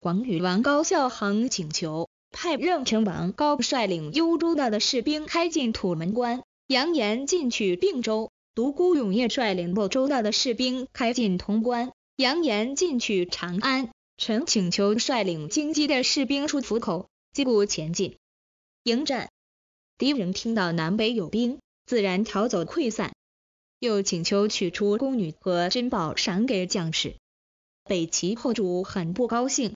广宇王高孝恒请求派任城王高率领幽州道的士兵开进土门关，扬言进取并州；独孤永业率领洛州道的士兵开进潼关。扬言进取长安，臣请求率领京畿的士兵出府口击鼓前进，迎战敌人。听到南北有兵，自然逃走溃散。又请求取出宫女和珍宝赏给将士。北齐后主很不高兴。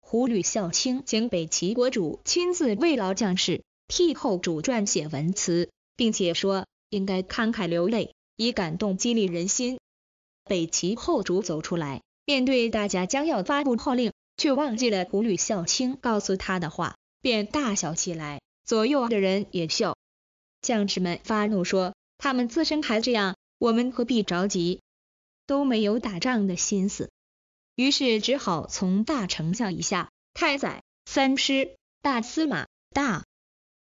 胡吕孝卿请北齐国主亲自慰劳将士，替后主撰写文词，并且说应该慷慨流泪，以感动激励人心。北齐后主走出来，面对大家将要发布号令，却忘记了胡吕孝卿告诉他的话，便大笑起来。左右的人也笑。将士们发怒说：“他们自身还这样，我们何必着急？都没有打仗的心思。”于是只好从大丞相以下，太宰、三师、大司马、大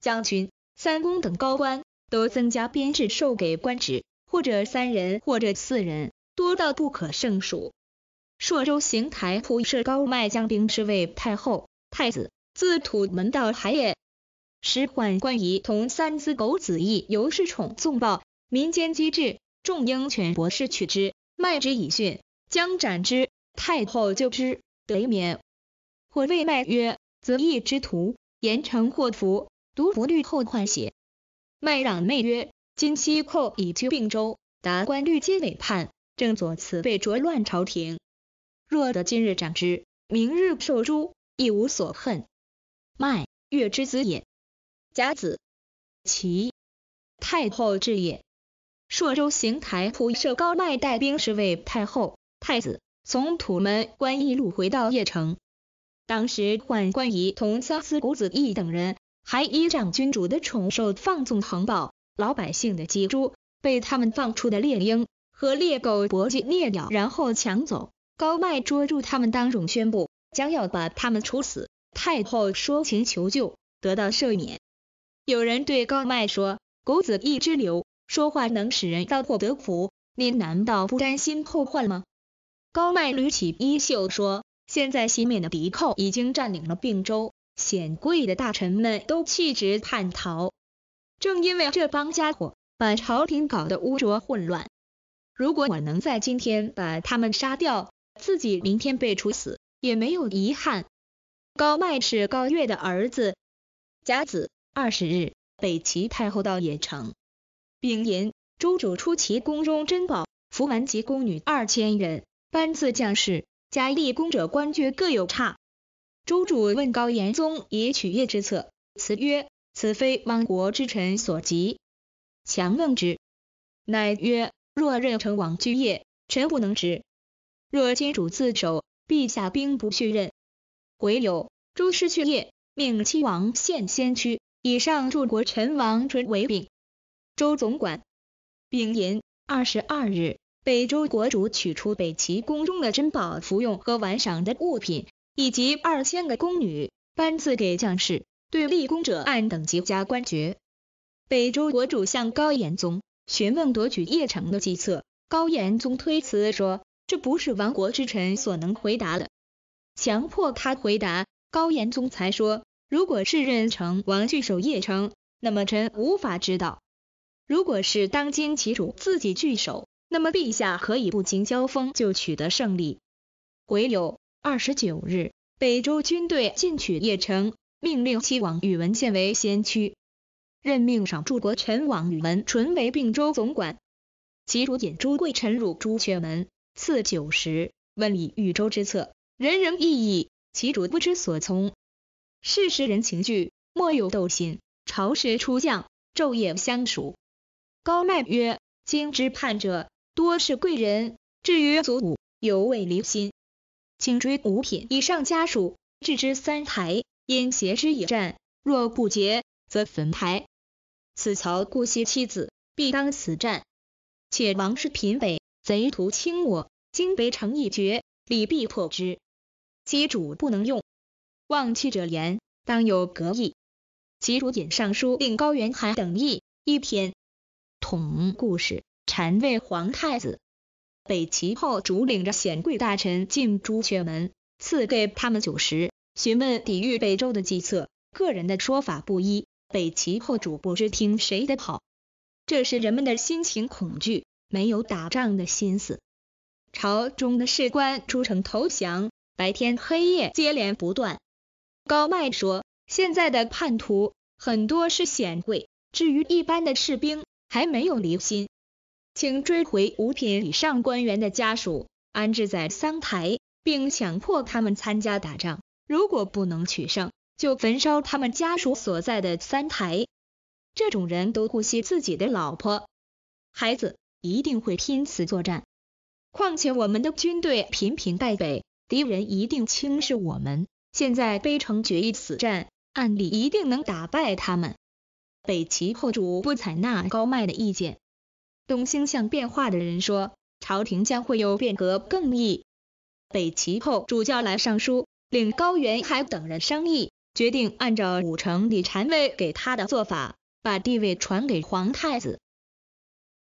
将军、三公等高官，都增加编制，授给官职，或者三人，或者四人。多到不可胜数。朔州邢台普设高迈将兵，之为太后、太子，自土门道海也。使宦官仪同三司狗子义尤侍宠纵暴，民间机智，众鹰犬博士取之，卖之以驯，将斩之。太后救之，得免。或谓卖曰，则义之徒，言成祸福，独不虑后患邪？卖攘妹曰：今七寇已去并州，达官律皆委判。正佐慈被浊乱朝廷，若得今日斩之，明日受诛，亦无所恨。迈，月之子也。甲子，齐太后至也。朔州行台仆射高迈带兵侍卫太后、太子，从土门关一路回到邺城。当时宦官仪同三司谷子义等人，还依仗君主的宠受放纵横暴，老百姓的鸡猪被他们放出的猎鹰。和猎狗搏击猎掉，然后抢走高迈捉住他们，当众宣布将要把他们处死。太后说情求救，得到赦免。有人对高迈说：“狗子一之流，说话能使人遭祸得福，您难道不担心后患吗？”高迈捋起衣袖说：“现在西面的敌寇已经占领了并州，显贵的大臣们都弃职叛逃，正因为这帮家伙把朝廷搞得污浊混乱。”如果我能在今天把他们杀掉，自己明天被处死也没有遗憾。高迈是高月的儿子。甲子，二十日，北齐太后到野城。丙寅，周主出其宫中珍宝，俘完及宫女二千人，班自将士，加立功者官爵各有差。周主问高延宗以取悦之策，辞曰：“此非亡国之臣所及。”强问之，乃曰。若任成王居业，臣不能执；若君主自守，陛下兵不血刃，回有诸师去业，命七王献先驱。以上诸国臣王准为禀。周总管丙寅二十二日，北周国主取出北齐宫中的珍宝、服用和玩赏的物品，以及二千个宫女，颁赐给将士，对立功者按等级加官爵。北周国主向高延宗。询问夺取邺城的计策，高延宗推辞说，这不是亡国之臣所能回答的。强迫他回答，高延宗才说，如果是任城王据守邺城，那么臣无法知道；如果是当今其主自己据守，那么陛下何以不经交锋就取得胜利？回有二十九日，北周军队进取邺城，命令齐王宇文宪为先驱。任命赏柱国陈王宇文纯为并州总管，其主引朱贵臣入朱雀门，赐酒食，问以豫州之策，人人异议，其主不知所从。事时人情惧，莫有斗心。朝时出将，昼夜相属。高迈曰：今之叛者，多是贵人，至于祖武，犹未离心，请追五品以上家属置之三台，因挟之以战，若不结，则焚台。此曹固惜妻子，必当死战。且王氏贫北，贼徒轻我，京北城一绝，理必破之。其主不能用，望去者言，当有隔意。其主引尚书令高元海等议一篇。统故事，禅位皇太子。北齐后主领着显贵大臣进朱雀门，赐给他们酒食，询问抵御北周的计策，个人的说法不一。北齐后主不知听谁的好，这时人们的心情恐惧，没有打仗的心思。朝中的士官出城投降，白天黑夜接连不断。高迈说，现在的叛徒很多是显贵，至于一般的士兵，还没有离心。请追回五品以上官员的家属，安置在桑台，并强迫他们参加打仗。如果不能取胜，就焚烧他们家属所在的三台，这种人都顾惜自己的老婆，孩子，一定会拼死作战。况且我们的军队频频败北，敌人一定轻视我们。现在背城决一死战，按理一定能打败他们。北齐后主不采纳高迈的意见。懂星象变化的人说，朝廷将会有变革更易。北齐后主叫来尚书，令高元海等人商议。决定按照武成李禅位给他的做法，把帝位传给皇太子。